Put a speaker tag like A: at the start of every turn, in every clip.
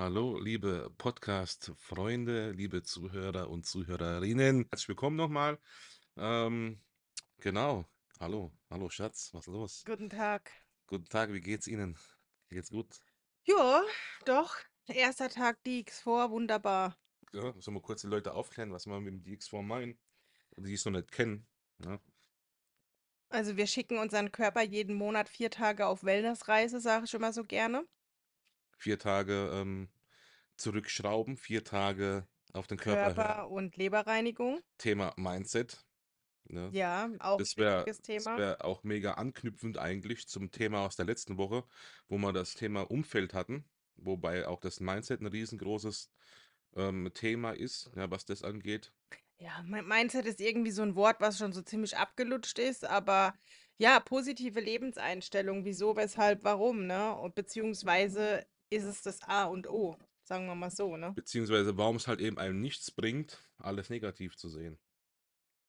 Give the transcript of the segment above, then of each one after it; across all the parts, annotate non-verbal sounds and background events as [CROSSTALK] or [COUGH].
A: Hallo, liebe Podcast-Freunde, liebe Zuhörer und Zuhörerinnen. Herzlich willkommen nochmal. Ähm, genau. Hallo, hallo Schatz, was ist los? Guten Tag. Guten Tag, wie geht's Ihnen? Geht's gut?
B: Ja, doch. Erster Tag DX4, wunderbar.
A: Ja, sollen wir kurz die Leute aufklären, was wir mit dem DX4 meinen, die es noch nicht kennen. Ja. Ne?
B: Also wir schicken unseren Körper jeden Monat vier Tage auf Wellnessreise, sage ich immer so gerne
A: vier Tage ähm, zurückschrauben, vier Tage auf den Körper. Körper
B: hören. und Leberreinigung.
A: Thema Mindset. Ne?
B: Ja, auch das wär, ein wichtiges Thema. Das wäre
A: auch mega anknüpfend eigentlich zum Thema aus der letzten Woche, wo wir das Thema Umfeld hatten, wobei auch das Mindset ein riesengroßes ähm, Thema ist, ja, was das angeht.
B: Ja, Mindset ist irgendwie so ein Wort, was schon so ziemlich abgelutscht ist, aber ja, positive Lebenseinstellung, wieso, weshalb, warum, ne? Und beziehungsweise mhm ist es das A und O, sagen wir mal so, ne?
A: Beziehungsweise warum es halt eben einem nichts bringt, alles negativ zu sehen.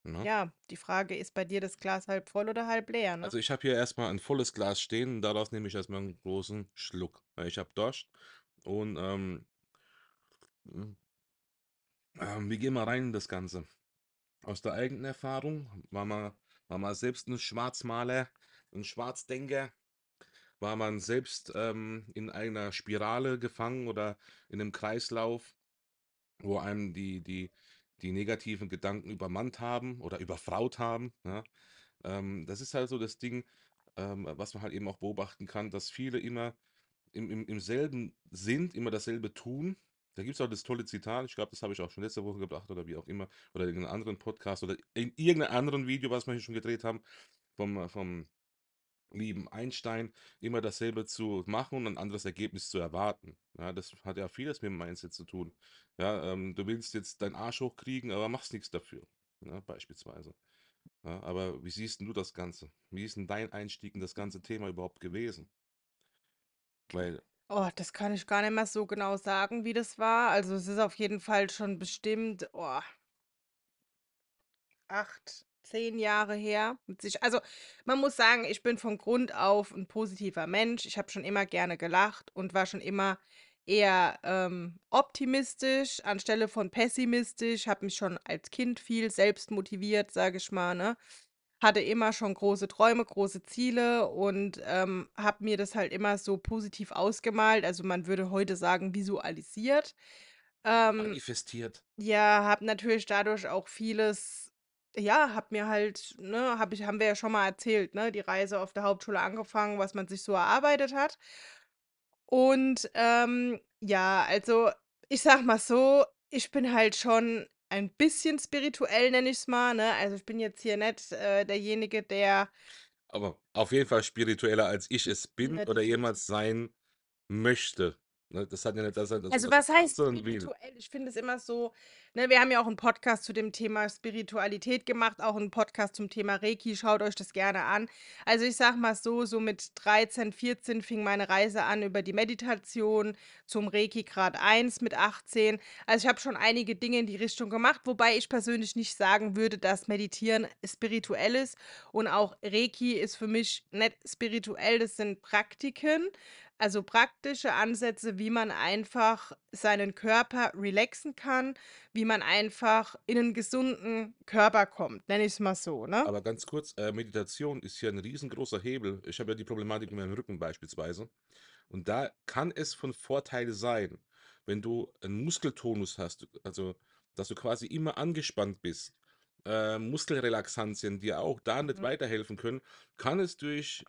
A: Ne?
B: Ja, die Frage ist bei dir das Glas halb voll oder halb leer, ne? Also ich
A: habe hier erstmal ein volles Glas stehen und daraus nehme ich erstmal einen großen Schluck, weil ich habe Durst und ähm, ähm, wir gehen mal rein in das Ganze. Aus der eigenen Erfahrung war mal, war mal selbst ein Schwarzmaler, ein Schwarzdenker war man selbst ähm, in einer Spirale gefangen oder in einem Kreislauf, wo einem die, die, die negativen Gedanken übermannt haben oder überfraut haben. Ja? Ne? Ähm, das ist halt so das Ding, ähm, was man halt eben auch beobachten kann, dass viele immer im, im, im selben sind, immer dasselbe tun. Da gibt es auch das tolle Zitat, ich glaube, das habe ich auch schon letzte Woche gebracht oder wie auch immer, oder in einem anderen Podcast oder in irgendeinem anderen Video, was wir hier schon gedreht haben, vom, äh, vom lieben Einstein, immer dasselbe zu machen und ein anderes Ergebnis zu erwarten. Ja, das hat ja vieles mit dem Mindset zu tun. Ja, ähm, du willst jetzt deinen Arsch hochkriegen, aber machst nichts dafür, ja, ne, beispielsweise. Ja, aber wie siehst du das Ganze? Wie ist denn dein Einstieg in das ganze Thema überhaupt gewesen? Weil,
B: Oh, das kann ich gar nicht mehr so genau sagen, wie das war. Also es ist auf jeden Fall schon bestimmt, oh, acht, zehn Jahre her. also man muss sagen, ich bin von Grund auf ein positiver Mensch. Ich habe schon immer gerne gelacht und war schon immer eher ähm, optimistisch anstelle von pessimistisch. Habe mich schon als Kind viel selbst motiviert, sage ich mal. Ne? Hatte immer schon große Träume, große Ziele und ähm, habe mir das halt immer so positiv ausgemalt. Also man würde heute sagen visualisiert. Ähm, Manifestiert. ja, habe natürlich dadurch auch vieles ja, hab mir halt ne, habe ich haben wir ja schon mal erzählt, ne, die Reise auf der Hauptschule angefangen, was man sich so erarbeitet hat. Und, ähm, ja, also, ich sag mal so, ich bin halt schon ein bisschen spirituell, nenne es mal, ne? Also, ich bin jetzt hier nicht, äh, derjenige, der
A: Aber auf jeden Fall spiritueller, als ich es bin oder jemals sein möchte. Ne, das hat ja nicht, das, also, das, also was heißt so spirituell?
B: Ich finde es immer so, ne, wir haben ja auch einen Podcast zu dem Thema Spiritualität gemacht, auch einen Podcast zum Thema Reiki, schaut euch das gerne an. Also ich sag mal so, so mit 13, 14 fing meine Reise an über die Meditation zum Reiki Grad 1 mit 18. Also ich habe schon einige Dinge in die Richtung gemacht, wobei ich persönlich nicht sagen würde, dass Meditieren spirituell ist und auch Reiki ist für mich nicht spirituell, das sind Praktiken, also praktische Ansätze, wie man einfach seinen Körper relaxen kann, wie man einfach in einen gesunden Körper
A: kommt, nenne ich es mal so, ne? Aber ganz kurz, äh, Meditation ist hier ein riesengroßer Hebel. Ich habe ja die Problematik mit meinem Rücken beispielsweise. Und da kann es von Vorteil sein, wenn du einen Muskeltonus hast, also, dass du quasi immer angespannt bist. Äh, Muskelrelaxantien, die auch da nicht Mhm. weiterhelfen können, kann es durch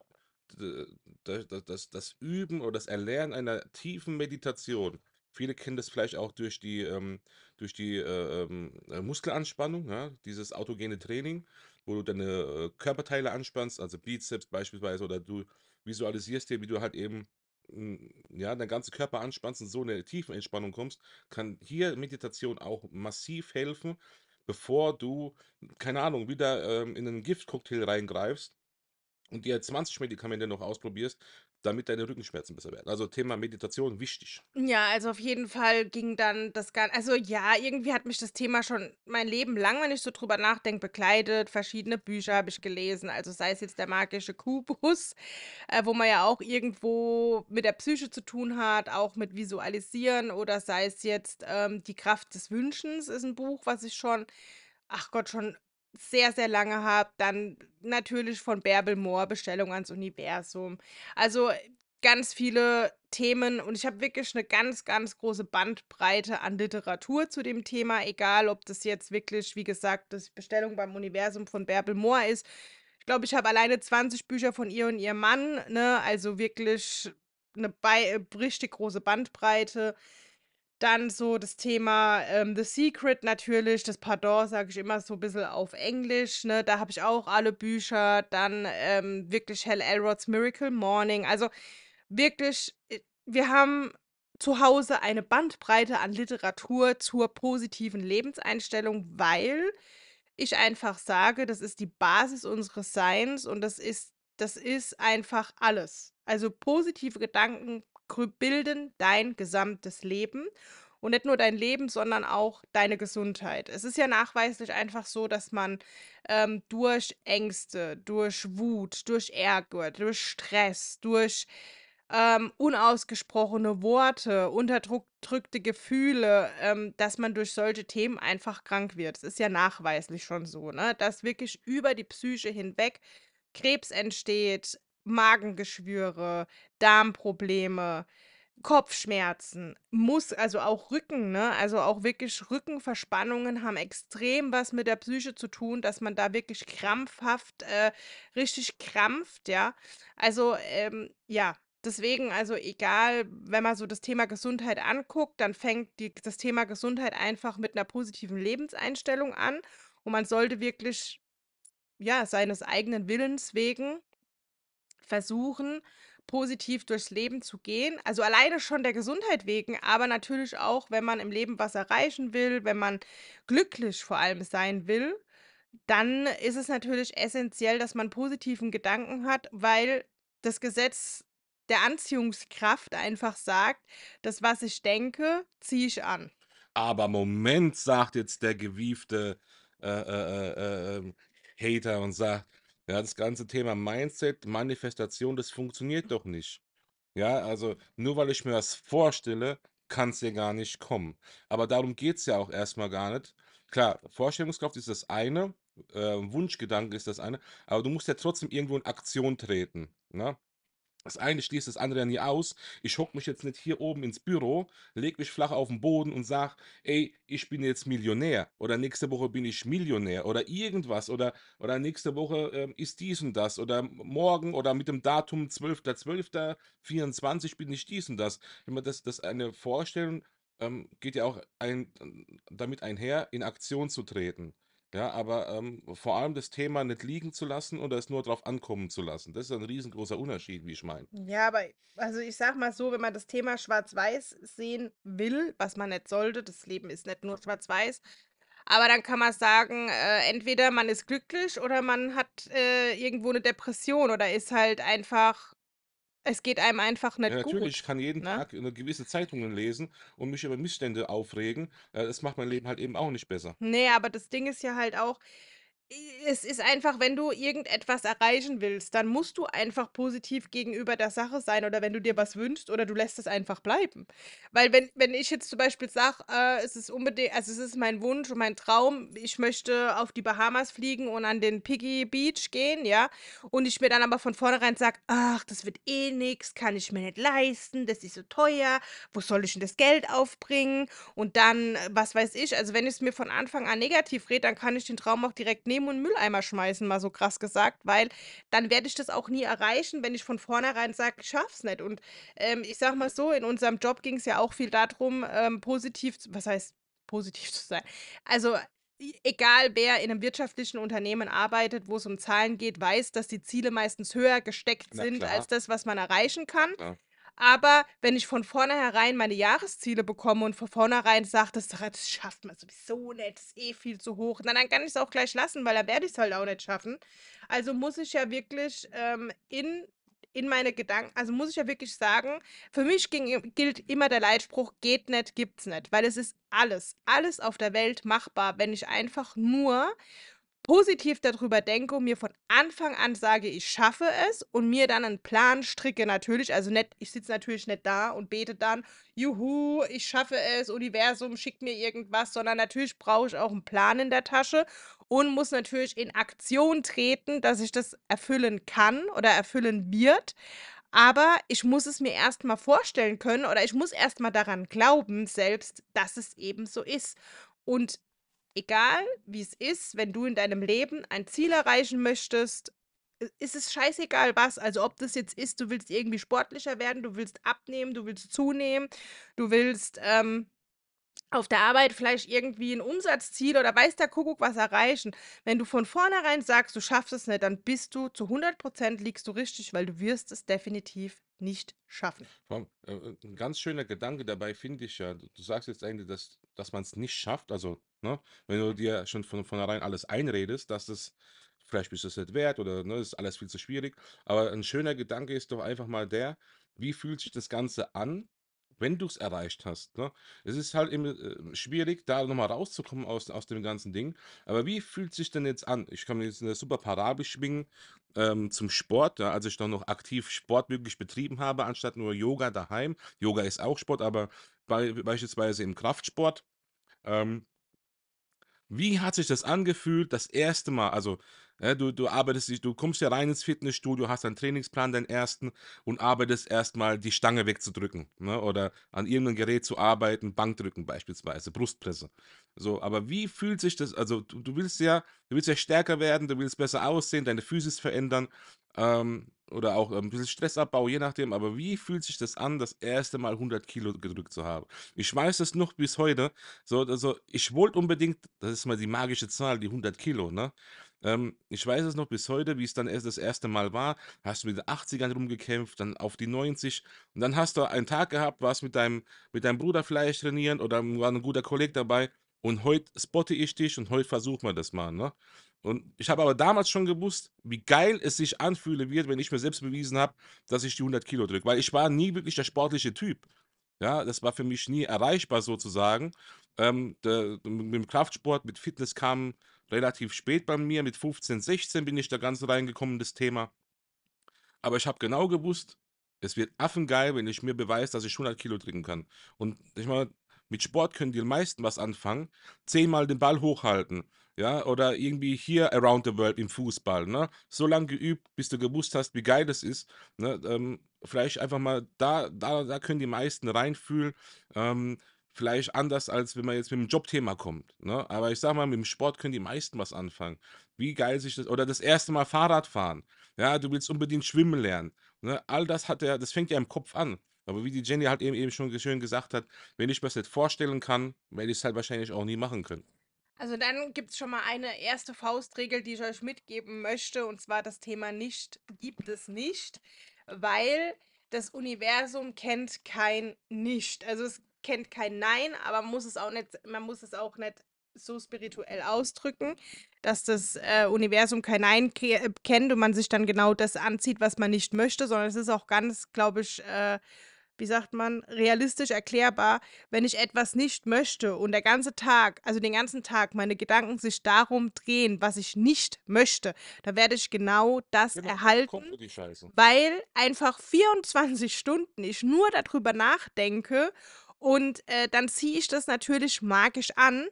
A: das, das, das Üben oder das Erlernen einer tiefen Meditation. Viele kennen das vielleicht auch durch die, ähm, durch die äh, ähm, äh, Muskelanspannung, ja? dieses autogene Training, wo du deine äh, Körperteile anspannst, also Bizeps beispielsweise, oder du visualisierst dir, wie du halt eben hm, ja, deinen ganzen Körper anspannst und so in eine tiefe Entspannung kommst, kann hier Meditation auch massiv helfen, bevor du, keine Ahnung, wieder ähm, in einen Giftcocktail reingreifst und dir 20 Medikamente noch ausprobierst, damit deine Rückenschmerzen besser werden. Also Thema Meditation wichtig.
B: Ja, also auf jeden Fall ging dann das Ganze. Also ja, irgendwie hat mich das Thema schon mein Leben lang, wenn ich so drüber nachdenke, begleitet. Verschiedene Bücher habe ich gelesen. Also sei es jetzt der magische Kubus, äh, wo man ja auch irgendwo mit der Psyche zu tun hat, auch mit Visualisieren oder sei es jetzt ähm, die Kraft des Wünschens ist ein Buch, was ich schon ach Gott, schon sehr, sehr lange habe. Dann natürlich von Bärbel Mohr, Bestellung ans Universum. Also äh, ganz viele Themen und ich habe wirklich eine ganz, ganz große Bandbreite an Literatur zu dem Thema, egal ob das jetzt wirklich, wie gesagt, das Bestellung beim Universum von Bärbel Mohr ist. Ich glaube, ich habe alleine 20 Bücher von ihr und ihrem Mann, ne? Also wirklich eine, eine äh, richtig große Bandbreite. Dann so das Thema ähm, The Secret natürlich, das Pardon sage ich immer so ein bisschen auf Englisch, ne? Da habe ich auch alle Bücher. Dann ähm, wirklich Hell Elrods Miracle Morning. Also wirklich, äh, wir haben zu Hause eine Bandbreite an Literatur zur positiven Lebenseinstellung, weil ich einfach sage, das ist die Basis unseres Seins und das ist, das ist einfach alles. Also positive Gedanken bilden dein gesamtes Leben. Und nicht nur dein Leben, sondern auch deine Gesundheit. Es ist ja nachweislich einfach so, dass man ähm, durch Ängste, durch Wut, durch Ärger, durch Stress, durch ähm, unausgesprochene Worte, unterdrückte Gefühle, ähm, dass man durch solche Themen einfach krank wird. Es ist ja nachweislich schon so, ne? dass wirklich über die Psyche hinweg Krebs entsteht, Magengeschwüre, Darmprobleme, Kopfschmerzen, muss also auch Rücken, ne? Also auch wirklich Rückenverspannungen haben extrem was mit der Psyche zu tun, dass man da wirklich krampfhaft, äh, richtig krampft, ja. Also ähm, ja, Deswegen, also egal, wenn man so das Thema Gesundheit anguckt, dann fängt die, das Thema Gesundheit einfach mit einer positiven Lebenseinstellung an. Und man sollte wirklich, ja, seines eigenen Willens wegen versuchen, positiv durchs Leben zu gehen. Also alleine schon der Gesundheit wegen, aber natürlich auch, wenn man im Leben was erreichen will, wenn man glücklich vor allem sein will, dann ist es natürlich essentiell, dass man positiven Gedanken hat, weil das Gesetz der Anziehungskraft einfach sagt, das, was ich denke, ziehe ich an.
A: Aber Moment, sagt jetzt der gewiefte äh, äh, äh, äh ähm, Hater und sagt, ja, das ganze Thema Mindset, Manifestation, das funktioniert doch nicht. Ja, also nur weil ich mir das vorstelle, kann es ja gar nicht kommen. Aber darum geht es ja auch erstmal gar nicht. Klar, Vorstellungskraft ist das eine, äh, Wunschgedanke ist das eine, aber du musst ja trotzdem irgendwo in Aktion treten. Ne? Das eine schließt das andere ja nie aus. Ich hocke mich jetzt nicht hier oben ins Büro, leg mich flach auf den Boden und sag, ey, ich bin jetzt Millionär oder nächste Woche bin ich Millionär oder irgendwas oder, oder nächste Woche ähm, ist dies und das oder morgen oder mit dem Datum 12.12.24 bin ich dies und das. Immer das, das eine Vorstellung ähm, geht ja auch ein, damit einher, in Aktion zu treten. Ja, aber ähm, vor allem das Thema nicht liegen zu lassen oder es nur drauf ankommen zu lassen. Das ist ein riesengroßer Unterschied, wie
B: ich meine. Ja, aber also ich sag mal so, wenn man das Thema schwarz-weiß sehen will, was man nicht sollte, das Leben ist nicht nur schwarz-weiß, aber dann kann man sagen, äh, entweder man ist glücklich oder man hat äh, irgendwo eine Depression oder ist halt einfach es geht einem einfach Ja, gut. natürlich,
A: ich kann jeden ne? Tag eine gewisse Zeitungen lesen und mich über Missstände aufregen. Äh, das macht mein Leben halt eben auch nicht besser.
B: Nee, aber das Ding ist ja halt auch es ist einfach, wenn du irgendetwas erreichen willst, dann musst du einfach positiv gegenüber der Sache sein oder wenn du dir was wünschst oder du lässt es einfach bleiben. Weil wenn, wenn ich jetzt zum Beispiel sage, äh, es ist unbedingt, also es ist mein Wunsch und mein Traum, ich möchte auf die Bahamas fliegen und an den Piggy Beach gehen, ja, und ich mir dann aber von vornherein sage, ach, das wird eh nichts, kann ich mir nicht leisten, das ist so teuer, wo soll ich denn das Geld aufbringen und dann, äh, was weiß ich, also wenn ich es mir von Anfang an negativ rede, dann kann ich den Traum auch direkt nehmen nehmen und Mülleimer schmeißen, mal so krass gesagt, weil dann werde ich das auch nie erreichen, wenn ich von vornherein sage, ich schaff's nicht. Und ähm, ich sag mal so, in unserem Job ging es ja auch viel darum, ähm, positiv, was heißt positiv [LAUGHS] zu sein. Also egal wer in einem wirtschaftlichen Unternehmen arbeitet, wo es um Zahlen geht, weiß, dass die Ziele meistens höher gesteckt sind als das, was man erreichen kann. Ja. Aber wenn ich von vornherein meine Jahresziele bekomme und von vornherein sage, das, das schafft man sowieso nicht, das ist eh viel zu hoch, na, dann kann ich es auch gleich lassen, weil dann werde ich es halt auch nicht schaffen. Also muss ich ja wirklich ähm, in in meine Gedanken, also muss ich ja wirklich sagen, für mich ging, gilt immer der Leitspruch, geht nicht, gibt's nicht, weil es ist alles, alles auf der Welt machbar, wenn ich einfach nur positiv darüber denke und mir von Anfang an sage, ich schaffe es und mir dann einen Plan stricke natürlich, also nicht, ich sitze natürlich nicht da und bete dann, juhu, ich schaffe es, Universum schickt mir irgendwas, sondern natürlich brauche ich auch einen Plan in der Tasche und muss natürlich in Aktion treten, dass ich das erfüllen kann oder erfüllen wird. Aber ich muss es mir erstmal vorstellen können oder ich muss erstmal daran glauben, selbst, dass es eben so ist. Und egal wie es ist, wenn du in deinem Leben ein Ziel erreichen möchtest, ist es scheißegal was. Also ob das jetzt ist, du willst irgendwie sportlicher werden, du willst abnehmen, du willst zunehmen, du willst ähm, auf der Arbeit vielleicht irgendwie ein Umsatzziel oder weiß der Kuckuck was erreichen. Wenn du von vornherein sagst, du schaffst es nicht, dann bist du zu 100 Prozent liegst du richtig, weil du wirst es definitiv nicht schaffen.
A: Äh, äh, ein ganz schöner Gedanke dabei finde ich ja, du sagst jetzt eigentlich, dass, dass man es nicht schafft, also Ne? Wenn du dir schon von vornherein alles einredest, dass das vielleicht bist du es nicht wert oder ne, ist alles viel zu schwierig. Aber ein schöner Gedanke ist doch einfach mal der, wie fühlt sich das Ganze an, wenn du es erreicht hast. Ne? Es ist halt immer äh, schwierig, da nochmal rauszukommen aus, aus dem ganzen Ding. Aber wie fühlt sich denn jetzt an? Ich kann mir jetzt eine super Parabel schwingen ähm, zum Sport, ja, als ich dann noch aktiv Sport wirklich betrieben habe, anstatt nur Yoga daheim. Yoga ist auch Sport, aber bei, beispielsweise im Kraftsport. Ähm, wie hat sich das angefühlt, das erste Mal? Also, ja, äh, du, du arbeitest, du kommst ja rein ins Fitnessstudio, hast einen Trainingsplan, deinen ersten, und arbeitest erstmal die Stange wegzudrücken, ne? Oder an irgendeinem Gerät zu arbeiten, Bankdrücken beispielsweise, Brustpresse. So, aber wie fühlt sich das? Also, du, du willst ja, du willst ja stärker werden, du willst besser aussehen, deine Physis verändern, ähm, oder auch ein bisschen Stressabbau, je nachdem. Aber wie fühlt sich das an, das erste Mal 100 Kilo gedrückt zu haben? Ich weiß es noch bis heute. So, also ich wollte unbedingt, das ist mal die magische Zahl, die 100 Kilo, ne? Ähm, ich weiß es noch bis heute, wie es dann erst das erste Mal war. Hast du mit den 80ern rumgekämpft, dann auf die 90 und dann hast du einen Tag gehabt, warst mit deinem, mit deinem Bruder vielleicht trainieren oder war ein guter Kollege dabei und heute spotte ich dich und heute versuchen wir das mal. Ne? Und ich habe aber damals schon gewusst, wie geil es sich anfühlen wird, wenn ich mir selbst bewiesen habe, dass ich die 100 Kilo drücke. Weil ich war nie wirklich der sportliche Typ. Ja, das war für mich nie erreichbar sozusagen. Ähm, der, mit dem Kraftsport, mit Fitness kamen relativ spät bei mir, mit 15, 16 bin ich da ganz reingekommen, das Thema. Aber ich habe genau gewusst, es wird affengeil, wenn ich mir beweise, dass ich 100 Kilo trinken kann. Und ich meine, mit Sport können die meisten was anfangen. Zehnmal den Ball hochhalten, ja, oder irgendwie hier around the world im Fußball, ne? So lange geübt, bis du gewusst hast, wie geil das ist, ne? Ähm, vielleicht einfach mal da, da, da können die meisten reinfühlen. Ähm, vielleicht anders, als wenn man jetzt mit dem Jobthema kommt. Ne? Aber ich sag mal, mit dem Sport können die meisten was anfangen. Wie geil sich das, oder das erste Mal Fahrrad fahren. Ja, du willst unbedingt schwimmen lernen. Ne? All das hat er, das fängt ja im Kopf an. Aber wie die Jenny halt eben, eben schon schön gesagt hat, wenn ich mir das nicht vorstellen kann, werde ich es halt wahrscheinlich auch nie machen können.
B: Also dann gibt es schon mal eine erste Faustregel, die ich euch mitgeben möchte, und zwar das Thema nicht gibt es nicht, weil das Universum kennt kein Nicht. Also es kennt kein Nein, aber muss es auch nicht, man muss es auch nicht so spirituell ausdrücken, dass das äh, Universum kein Nein ke äh, kennt und man sich dann genau das anzieht, was man nicht möchte, sondern es ist auch ganz, glaube ich, äh, wie sagt man, realistisch erklärbar, wenn ich etwas nicht möchte und der ganze Tag, also den ganzen Tag, meine Gedanken sich darum drehen, was ich nicht möchte, dann werde ich genau das genau, erhalten, weil einfach 24 Stunden ich nur darüber nachdenke und äh, dann ziehe ich das natürlich magisch an.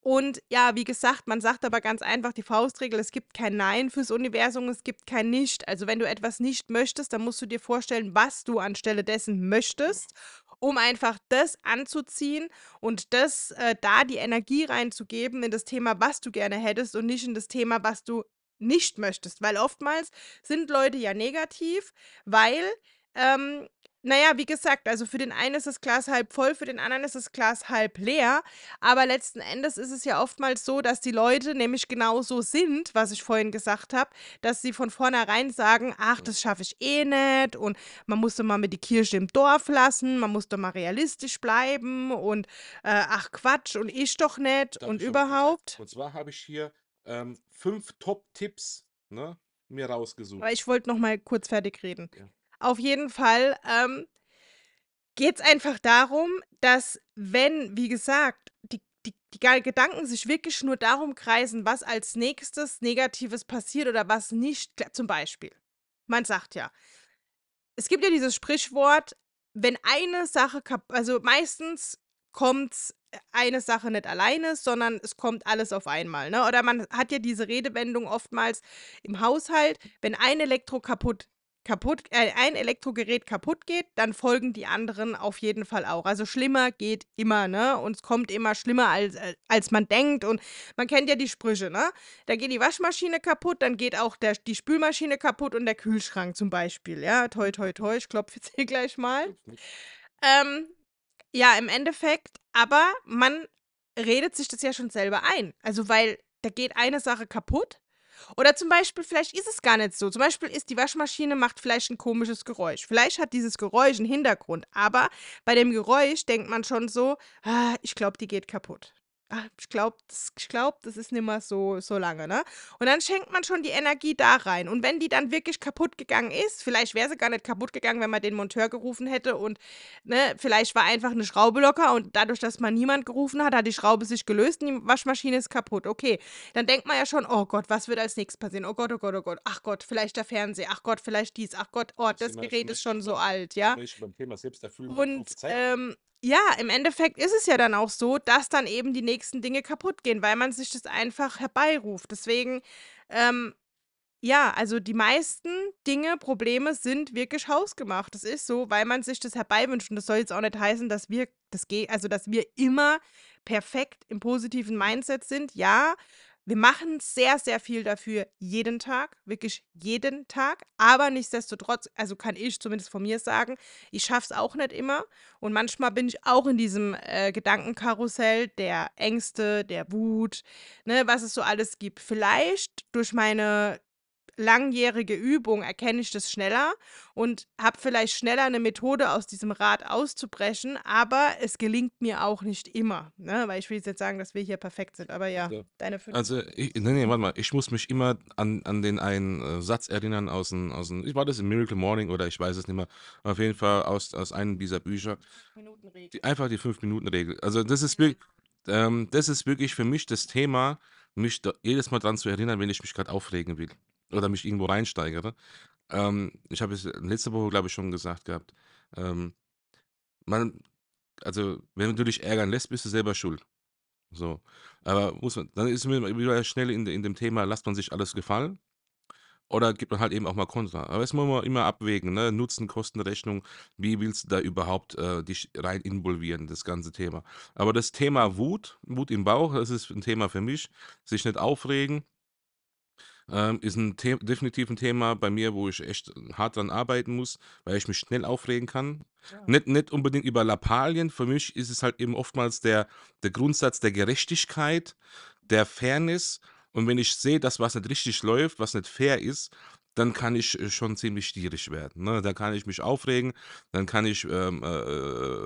B: Und ja, wie gesagt, man sagt aber ganz einfach die Faustregel, es gibt kein Nein fürs Universum, es gibt kein Nicht. Also wenn du etwas nicht möchtest, dann musst du dir vorstellen, was du anstelle dessen möchtest, um einfach das anzuziehen und das äh, da die Energie reinzugeben in das Thema, was du gerne hättest und nicht in das Thema, was du nicht möchtest. Weil oftmals sind Leute ja negativ, weil ähm, naja, wie gesagt, also für den einen ist das Glas halb voll, für den anderen ist das Glas halb leer. Aber letzten Endes ist es ja oftmals so, dass die Leute nämlich genau so sind, was ich vorhin gesagt habe, dass sie von vornherein sagen, ach, das schaffe ich eh nicht und man musste mal mit die Kirche im Dorf lassen, man musste mal realistisch bleiben und äh, ach Quatsch und ich doch nicht und überhaupt. Und
A: zwar habe ich hier ähm, fünf
B: Top-Tipps
A: ne, mir rausgesucht. Aber
B: ich wollte noch mal kurz fertig reden. Ja. Auf jeden Fall ähm, geht es einfach darum, dass wenn, wie gesagt, die, die, die Gedanken sich wirklich nur darum kreisen, was als nächstes Negatives passiert oder was nicht, zum Beispiel. Man sagt ja, es gibt ja dieses Sprichwort, wenn eine Sache, also meistens kommt äh, eine Sache nicht alleine, sondern es kommt alles auf einmal. Ne? Oder man hat ja diese Redewendung oftmals im Haushalt, wenn ein Elektro kaputt kaputt, äh, ein Elektrogerät kaputt geht, dann folgen die anderen auf jeden Fall auch. Also schlimmer geht immer, ne? Und es kommt immer schlimmer, als, äh, als man denkt. Und man kennt ja die Sprüche, ne? Da geht die Waschmaschine kaputt, dann geht auch der, die Spülmaschine kaputt und der Kühlschrank zum Beispiel, ja? Toi, toi, toi, ich klopfe jetzt hier gleich mal. Ähm, ja, im Endeffekt, aber man redet sich das ja schon selber ein. Also, weil da geht eine Sache kaputt oder zum Beispiel, vielleicht ist es gar nicht so. Zum Beispiel ist die Waschmaschine macht vielleicht ein komisches Geräusch. Vielleicht hat dieses Geräusch einen Hintergrund, aber bei dem Geräusch denkt man schon so, ah, ich glaube, die geht kaputt. Ah, ich glaube, das, ich glaub, das ist nicht mehr so, so lange, ne? Und dann schenkt man schon die Energie da rein. Und wenn die dann wirklich kaputt gegangen ist, vielleicht wäre sie gar nicht kaputt gegangen, wenn man den Monteur gerufen hätte und, ne, vielleicht war einfach eine Schraube locker und dadurch, dass man niemand gerufen hat, hat die Schraube sich gelöst und die Waschmaschine ist kaputt. Okay, dann denkt man ja schon, oh Gott, was wird als nächstes passieren? Oh Gott, oh Gott, oh Gott, ach Gott, vielleicht der Fernseher, ach Gott, vielleicht dies, ach Gott, oh, das, das Gerät ist schon so alt, ja? Beim Thema Selbsterfüllung und, ja, im Endeffekt ist es ja dann auch so, dass dann eben die nächsten Dinge kaputt gehen, weil man sich das einfach herbeiruft. Deswegen, ähm, ja, also die meisten Dinge, Probleme sind wirklich hausgemacht. Das ist so, weil man sich das herbeiwünscht. Und das soll jetzt auch nicht heißen, dass wir das geht, also dass wir immer perfekt im positiven Mindset sind. Ja, wir machen sehr, sehr viel dafür jeden Tag, wirklich jeden Tag. Aber nichtsdestotrotz, also kann ich zumindest von mir sagen, ich schaffe es auch nicht immer. Und manchmal bin ich auch in diesem äh, Gedankenkarussell der Ängste, der Wut, ne, was es so alles gibt. Vielleicht durch meine langjährige Übung erkenne ich das schneller und habe vielleicht schneller eine Methode, aus diesem Rad auszubrechen, aber es gelingt mir auch nicht immer, ne? weil ich will jetzt sagen, dass wir hier perfekt sind, aber ja, ja. Also, deine fünf. Also,
A: ich, nee, nee, warte mal, ich muss mich immer an, an den einen äh, Satz erinnern aus dem, aus dem, ich war das in Miracle Morning oder ich weiß es nicht mehr, auf jeden Fall aus, aus einem dieser Bücher. Die, einfach die Fünf-Minuten-Regel. Also, das ist mhm. wirklich, ähm, das ist wirklich für mich das Thema, mich jedes Mal dran zu erinnern, wenn ich mich gerade aufregen will oder mich irgendwo reinsteigere. Ähm, ich habe es äh, letzte Woche, glaube ich, schon gesagt gehabt. Ähm, man, also, wenn du dich ärgern lässt, bist du selber schuld. So. Aber muss man, dann ist man wieder schnell in, in dem Thema, lasst man sich alles gefallen oder gibt man halt eben auch mal Kontra. Aber das muss man immer abwägen, ne? Nutzen, Kosten, Rechnung, wie willst du da überhaupt äh, dich rein involvieren, das ganze Thema. Aber das Thema Wut, Wut im Bauch, das ist ein Thema für mich, sich nicht aufregen, ähm, ist ein The definitiv ein Thema bei mir, wo ich echt hart dran arbeiten muss, weil ich mich schnell aufregen kann. Ja. Nicht, nicht unbedingt über Lappalien. Für mich ist es halt eben oftmals der, der Grundsatz der Gerechtigkeit, der Fairness. Und wenn ich sehe, dass was nicht richtig läuft, was nicht fair ist, dann kann ich äh, schon ziemlich stierig werden. Ne? Da kann ich mich aufregen, dann kann ich ähm, äh,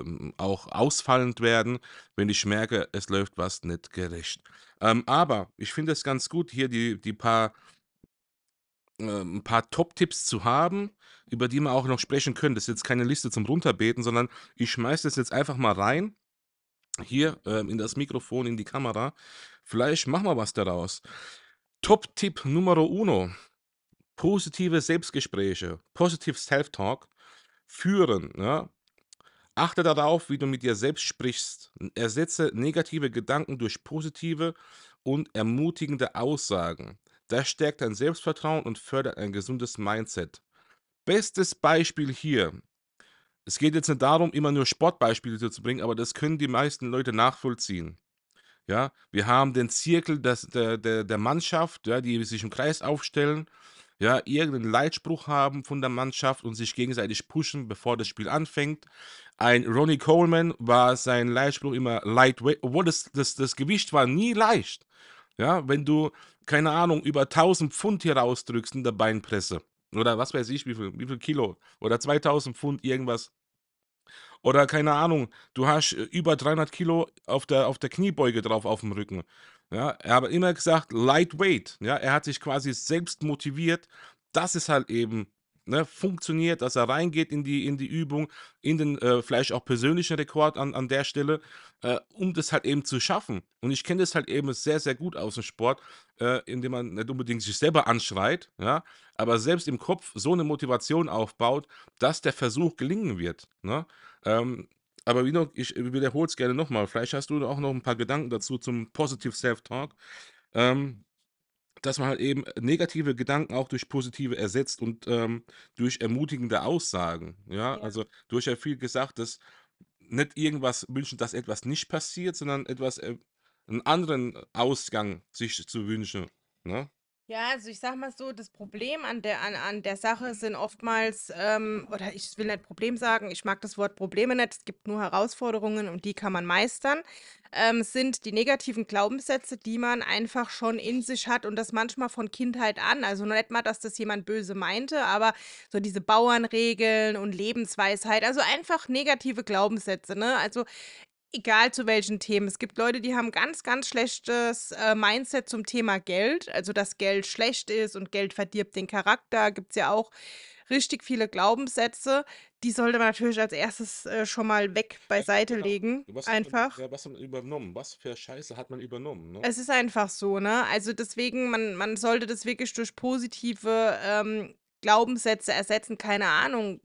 A: ähm, auch ausfallend werden, wenn ich merke, es läuft was nicht gerecht. Ähm, aber ich finde es ganz gut, hier die, die paar, äh, ein paar Top-Tipps zu haben, über die wir auch noch sprechen können. Das ist jetzt keine Liste zum Runterbeten, sondern ich schmeiße das jetzt einfach mal rein hier ähm, in das Mikrofon, in die Kamera. Vielleicht machen wir was daraus. Top-Tipp Numero uno: positive Selbstgespräche, positive Self-Talk führen. Ja? Achte darauf, wie du mit dir selbst sprichst. Ersetze negative Gedanken durch positive und ermutigende Aussagen. Das stärkt dein Selbstvertrauen und fördert ein gesundes Mindset. Bestes Beispiel hier. Es geht jetzt nicht darum, immer nur Sportbeispiele zu bringen, aber das können die meisten Leute nachvollziehen. Ja, wir haben den Zirkel des, der, der, der Mannschaft, ja, die sich im Kreis aufstellen ja, irgendeinen Leitspruch haben von der Mannschaft und sich gegenseitig pushen, bevor das Spiel anfängt. Ein Ronnie Coleman war sein Leitspruch immer lightweight, obwohl das, das, das Gewicht war nie leicht. Ja, wenn du, keine Ahnung, über 1000 Pfund hier rausdrückst in der Beinpresse oder was weiß ich, wie viel, wie viel Kilo oder 2000 Pfund irgendwas oder keine Ahnung, du hast äh, über 300 Kilo auf der, auf der Kniebeuge drauf auf dem Rücken. Ja, er hat immer gesagt, lightweight. Ja, er hat sich quasi selbst motiviert, dass es halt eben ne, funktioniert, dass er reingeht in die, in die Übung, in den äh, vielleicht auch persönlichen Rekord an, an der Stelle, äh, um das halt eben zu schaffen. Und ich kenne das halt eben sehr, sehr gut aus dem Sport, äh, indem man nicht unbedingt sich selber anschreit, ja, aber selbst im Kopf so eine Motivation aufbaut, dass der Versuch gelingen wird. Ne? Ähm, aber wie noch, ich wiederhole es gerne nochmal. Vielleicht hast du auch noch ein paar Gedanken dazu zum Positive Self-Talk. Ähm, dass man halt eben negative Gedanken auch durch positive ersetzt und ähm, durch ermutigende Aussagen. Ja, Ja. also du hast ja viel gesagt, dass nicht irgendwas wünschen, dass etwas nicht passiert, sondern etwas, äh, einen anderen Ausgang sich zu wünschen. Ne?
B: Ja, also ich sag mal so, das Problem an der, an, an der Sache sind oftmals, ähm, oder ich will nicht Problem sagen, ich mag das Wort Probleme nicht, es gibt nur Herausforderungen und die kann man meistern, ähm, sind die negativen Glaubenssätze, die man einfach schon in sich hat und das manchmal von Kindheit an. Also nicht mal, dass das jemand böse meinte, aber so diese Bauernregeln und Lebensweisheit, also einfach negative Glaubenssätze, ne? Also Egal zu welchen Themen. Es gibt Leute, die haben ganz, ganz schlechtes äh, Mindset zum Thema Geld. Also, dass Geld schlecht ist und Geld verdirbt den Charakter. Gibt es ja auch richtig viele Glaubenssätze. Die sollte man natürlich als erstes äh, schon mal weg beiseite genau. legen. Was einfach.
A: Man, ja, was hat man übernommen? Was für Scheiße hat man übernommen? Ne? Es ist
B: einfach so, ne? Also deswegen, man, man sollte das wirklich durch positive ähm, Glaubenssätze ersetzen. Keine Ahnung,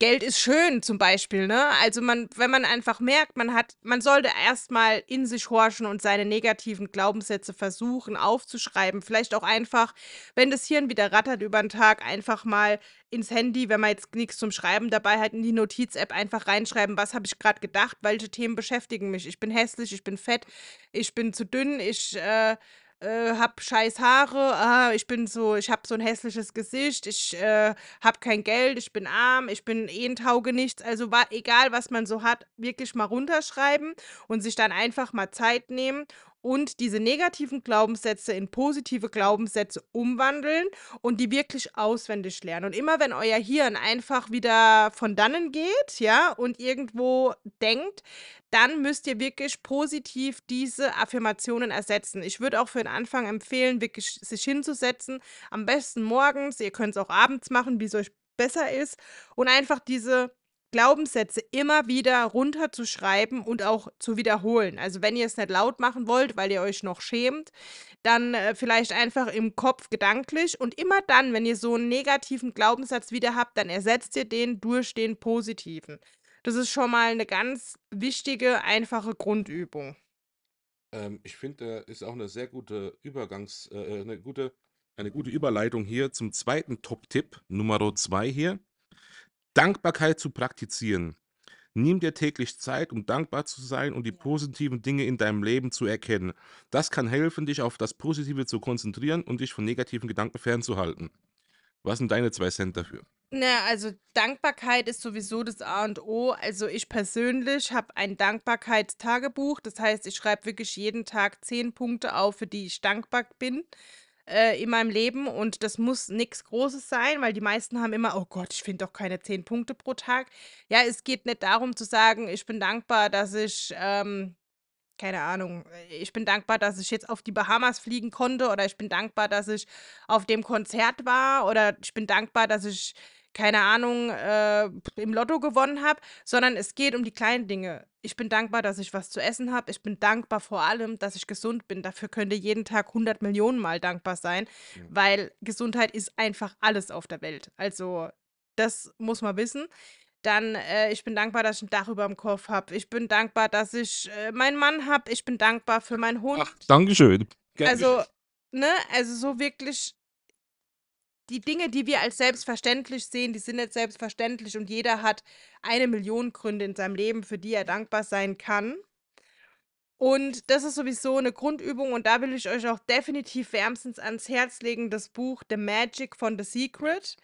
B: Geld ist schön zum Beispiel, ne? Also man, wenn man einfach merkt, man hat, man sollte erstmal in sich horchen und seine negativen Glaubenssätze versuchen aufzuschreiben. Vielleicht auch einfach, wenn das Hirn wieder rattert über den Tag, einfach mal ins Handy, wenn man jetzt nichts zum Schreiben dabei hat, in die Notiz-App einfach reinschreiben, was habe ich gerade gedacht, welche Themen beschäftigen mich. Ich bin hässlich, ich bin fett, ich bin zu dünn, ich äh, äh, hab scheiß Haare, ah, ich bin so, ich hab so ein hässliches Gesicht, ich äh, hab kein Geld, ich bin arm, ich bin eh ein Taugenichts. Also war, egal, was man so hat, wirklich mal runterschreiben und sich dann einfach mal Zeit nehmen und diese negativen Glaubenssätze in positive Glaubenssätze umwandeln und die wirklich auswendig lernen. Und immer wenn euer Hirn einfach wieder von dannen geht, ja, und irgendwo denkt, dann müsst ihr wirklich positiv diese Affirmationen ersetzen. Ich würde auch für den Anfang empfehlen, wirklich sich hinzusetzen. Am besten morgens, ihr könnt es auch abends machen, wie es euch besser ist. Und einfach diese Glaubenssätze immer wieder runterzuschreiben und auch zu wiederholen. Also wenn ihr es nicht laut machen wollt, weil ihr euch noch schämt, dann äh, vielleicht einfach im Kopf gedanklich und immer dann, wenn ihr so einen negativen Glaubenssatz wieder habt, dann ersetzt ihr den durch den positiven. Das ist schon mal eine ganz wichtige, einfache Grundübung.
A: Ähm, ich finde, da ist auch eine sehr gute Übergangs-, äh, äh eine gute eine gute Überleitung hier zum zweiten Top-Tipp, Nummer 2 hier. Dankbarkeit zu praktizieren. Nimm dir täglich Zeit, um dankbar zu sein und die positiven Dinge in deinem Leben zu erkennen. Das kann helfen, dich auf das Positive zu konzentrieren und dich von negativen Gedanken fernzuhalten. Was sind deine zwei Cent dafür?
B: Na, also Dankbarkeit ist sowieso das A und O. Also ich persönlich habe ein Dankbarkeitstagebuch. Das heißt, ich schreibe wirklich jeden Tag zehn Punkte auf, für die ich dankbar bin äh, in meinem Leben und das muss nichts Großes sein, weil die meisten haben immer, oh Gott, ich finde doch keine zehn Punkte pro Tag. Ja, es geht nicht darum zu sagen, ich bin dankbar, dass ich, ähm, keine Ahnung, äh, ich bin dankbar, dass ich jetzt auf die Bahamas fliegen konnte oder ich bin dankbar, dass ich auf dem Konzert war oder ich bin dankbar, dass ich keine Ahnung, äh, im Lotto gewonnen habe, sondern es geht um die kleinen Dinge. Ich bin dankbar, dass ich was zu essen habe. Ich bin dankbar vor allem, dass ich gesund bin. Dafür könnte jeden Tag 100 Millionen Mal dankbar sein, ja. weil Gesundheit ist einfach alles auf der Welt. Also das muss man wissen. Dann, äh, ich bin dankbar, dass ich ein Dach über dem Kopf habe. Ich bin dankbar, dass ich äh, meinen Mann habe. Ich bin dankbar für meinen Hund. Ach,
A: Dankeschön.
B: Also, ne, also so wirklich die Dinge, die wir als selbstverständlich sehen, die sind jetzt selbstverständlich und jeder hat eine Million Gründe in seinem Leben, für die er dankbar sein kann. Und das ist sowieso eine Grundübung und da will ich euch auch definitiv wärmstens ans Herz legen, das Buch The Magic von The Secret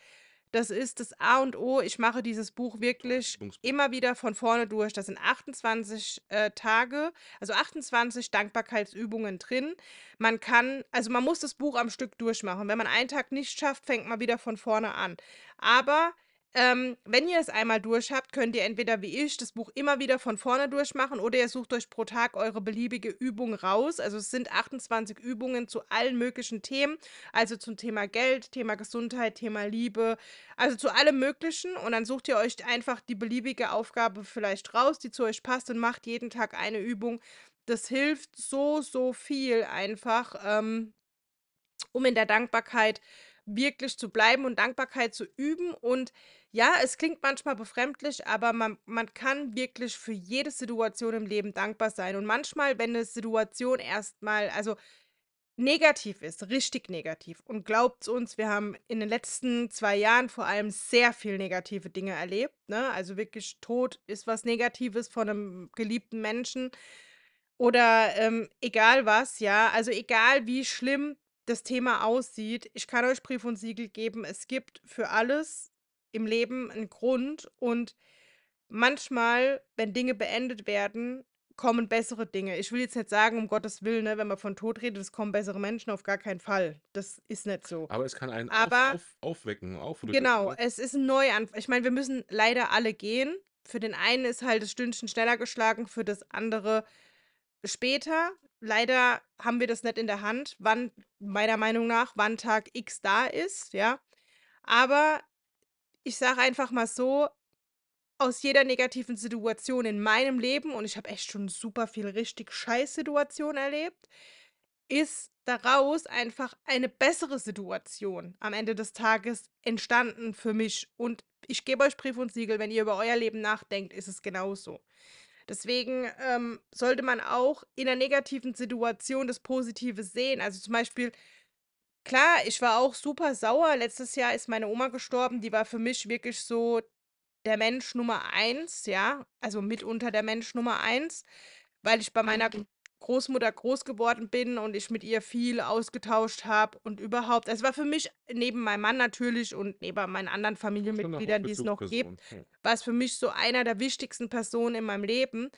B: das ist das A und O. Ich mache dieses Buch wirklich immer wieder von vorne durch. Das sind 28 äh, Tage, also 28 Dankbarkeitsübungen drin. Man kann, also man muss das Buch am Stück durchmachen. Wenn man einen Tag nicht schafft, fängt man wieder von vorne an. Aber ähm, wenn ihr es einmal durch habt, könnt ihr entweder wie ich das Buch immer wieder von vorne durchmachen oder ihr sucht euch pro Tag eure beliebige Übung raus. Also es sind 28 Übungen zu allen möglichen Themen, also zum Thema Geld, Thema Gesundheit, Thema Liebe, also zu allem Möglichen. Und dann sucht ihr euch einfach die beliebige Aufgabe vielleicht raus, die zu euch passt und macht jeden Tag eine Übung. Das hilft so, so viel einfach, ähm, um in der Dankbarkeit äh, wirklich zu bleiben und Dankbarkeit zu üben. Und ja, es klingt manchmal befremdlich, aber man, man kann wirklich für jede Situation im Leben dankbar sein. Und manchmal, wenn eine Situation erstmal, also negativ ist, richtig negativ. Und glaubt uns, wir haben in den letzten zwei Jahren vor allem sehr viel negative Dinge erlebt. Ne? Also wirklich Tod ist was Negatives von einem geliebten Menschen oder ähm, egal was, ja. Also egal wie schlimm das Thema aussieht. Ich kann euch Brief und Siegel geben. Es gibt für alles im Leben einen Grund und manchmal, wenn Dinge beendet werden, kommen bessere Dinge. Ich will jetzt nicht sagen, um Gottes Willen, ne, wenn man von Tod redet, es kommen bessere Menschen, auf gar keinen Fall. Das ist nicht so.
A: Aber es kann einen Aber, auf, auf, aufwecken, aufrücken. Genau, oh es
B: ist ein Neuanfang. Ich meine, wir müssen leider alle gehen. Für den einen ist halt das Stündchen schneller geschlagen, für das andere später leider haben wir das nicht in der Hand, wann, meiner Meinung nach, wann Tag X da ist, ja. Aber ich sage einfach mal so, aus jeder negativen Situation in meinem Leben, und ich habe echt schon super viel richtig Scheißsituationen erlebt, ist daraus einfach eine bessere Situation am Ende des Tages entstanden für mich. Und ich gebe euch Brief und Siegel, wenn ihr über euer Leben nachdenkt, ist es genauso. Deswegen ähm, sollte man auch in einer negativen Situation das Positive sehen. Also zum Beispiel, klar, ich war auch super sauer. Letztes Jahr ist meine Oma gestorben. Die war für mich wirklich so der Mensch Nummer eins, ja. Also mitunter der Mensch Nummer eins, weil ich bei meiner Großmutter groß geworden bin und ich mit ihr viel ausgetauscht habe und überhaupt. Es war für mich neben meinem Mann natürlich und neben meinen anderen Familienmitgliedern, die es noch gibt, war es für mich so einer der wichtigsten Personen in meinem Leben.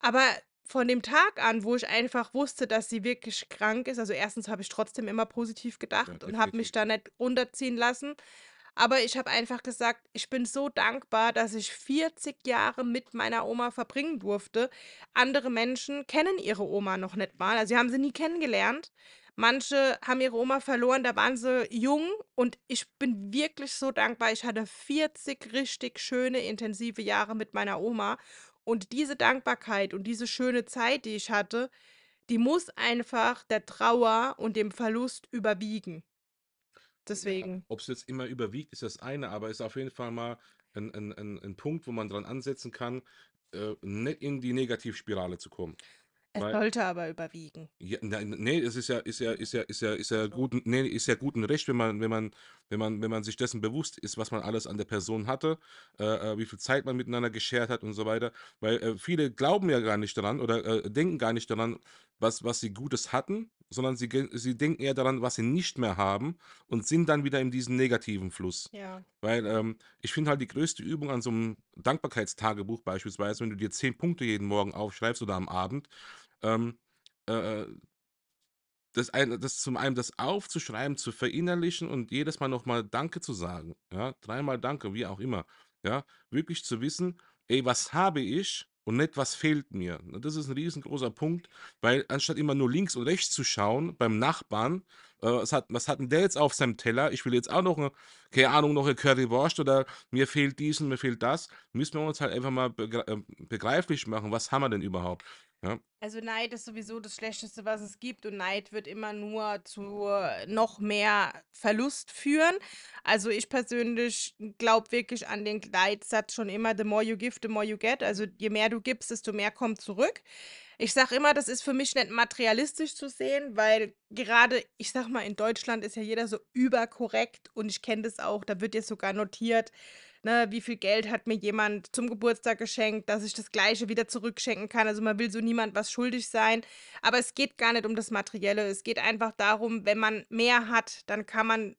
B: Aber von dem Tag an, wo ich einfach wusste, dass sie wirklich krank ist, also erstens habe ich trotzdem immer positiv gedacht ja, und habe mich da nicht runterziehen lassen. Aber ich habe einfach gesagt, ich bin so dankbar, dass ich 40 Jahre mit meiner Oma verbringen durfte. Andere Menschen kennen ihre Oma noch nicht mal. Also sie haben sie nie kennengelernt. Manche haben ihre Oma verloren, da waren sie jung und ich bin wirklich so dankbar. Ich hatte 40 richtig schöne, intensive Jahre mit meiner Oma und diese Dankbarkeit und diese schöne Zeit, die ich hatte, die muss einfach der Trauer und dem Verlust überwiegen. Deswegen. Ja,
A: Ob es jetzt immer überwiegt, ist das eine, aber ist auf jeden Fall mal ein, ein, ein, ein Punkt, wo man dran ansetzen kann, äh, nicht ne, in die Negativspirale zu kommen. Es Weil, sollte
B: aber überwiegen.
A: ja, nein, nee, es ist ja, ist ja, hm. ist ja, ist ja, ist ja guten, nee, ist ja guten Recht, wenn man, wenn man, wenn man, wenn man sich dessen bewusst ist, was man alles an der Person hatte, äh, äh wie viel Zeit man miteinander geschert hat und so weiter. Weil äh, viele glauben ja gar nicht daran oder äh, denken gar nicht daran, was, was sie Gutes hatten, sondern sie, sie denken eher daran, was sie nicht mehr haben und sind dann wieder in diesem negativen Fluss. Ja. Weil ähm, ich finde halt die größte Übung an so einem Dankbarkeitstagebuch beispielsweise, wenn du dir zehn Punkte jeden Morgen aufschreibst oder am Abend, ähm, äh, das, ein, das zum einen das aufzuschreiben, zu verinnerlichen und jedes Mal nochmal Danke zu sagen. Ja, dreimal Danke, wie auch immer. Ja, wirklich zu wissen, ey, was habe ich und nicht, was fehlt mir. Das ist ein riesengroßer Punkt, weil anstatt immer nur links und rechts zu schauen beim Nachbarn, äh, was, hat, was hat denn der jetzt auf seinem Teller? Ich will jetzt auch noch, eine, äh, keine Ahnung, noch eine Currywurst oder mir fehlt dies und mir fehlt das, müssen wir uns halt einfach mal äh, begreiflich machen, was haben wir denn überhaupt? Ja.
B: Also Neid ist sowieso das Schlechteste, was es gibt und Neid wird immer nur zu noch mehr Verlust führen. Also ich persönlich glaube wirklich an den Leitsatz schon immer, the more you give, the more you get. Also je mehr du gibst, desto mehr kommt zurück. Ich sage immer, das ist für mich nicht materialistisch zu sehen, weil gerade, ich sag mal, in Deutschland ist ja jeder so überkorrekt und ich kenne das auch, da wird jetzt sogar notiert, ne, wie viel Geld hat mir jemand zum Geburtstag geschenkt, dass ich das gleiche wieder zurückschenken kann. Also man will so niemand was schuldig sein. Aber es geht gar nicht um das Materielle. Es geht einfach darum, wenn man mehr hat, dann kann man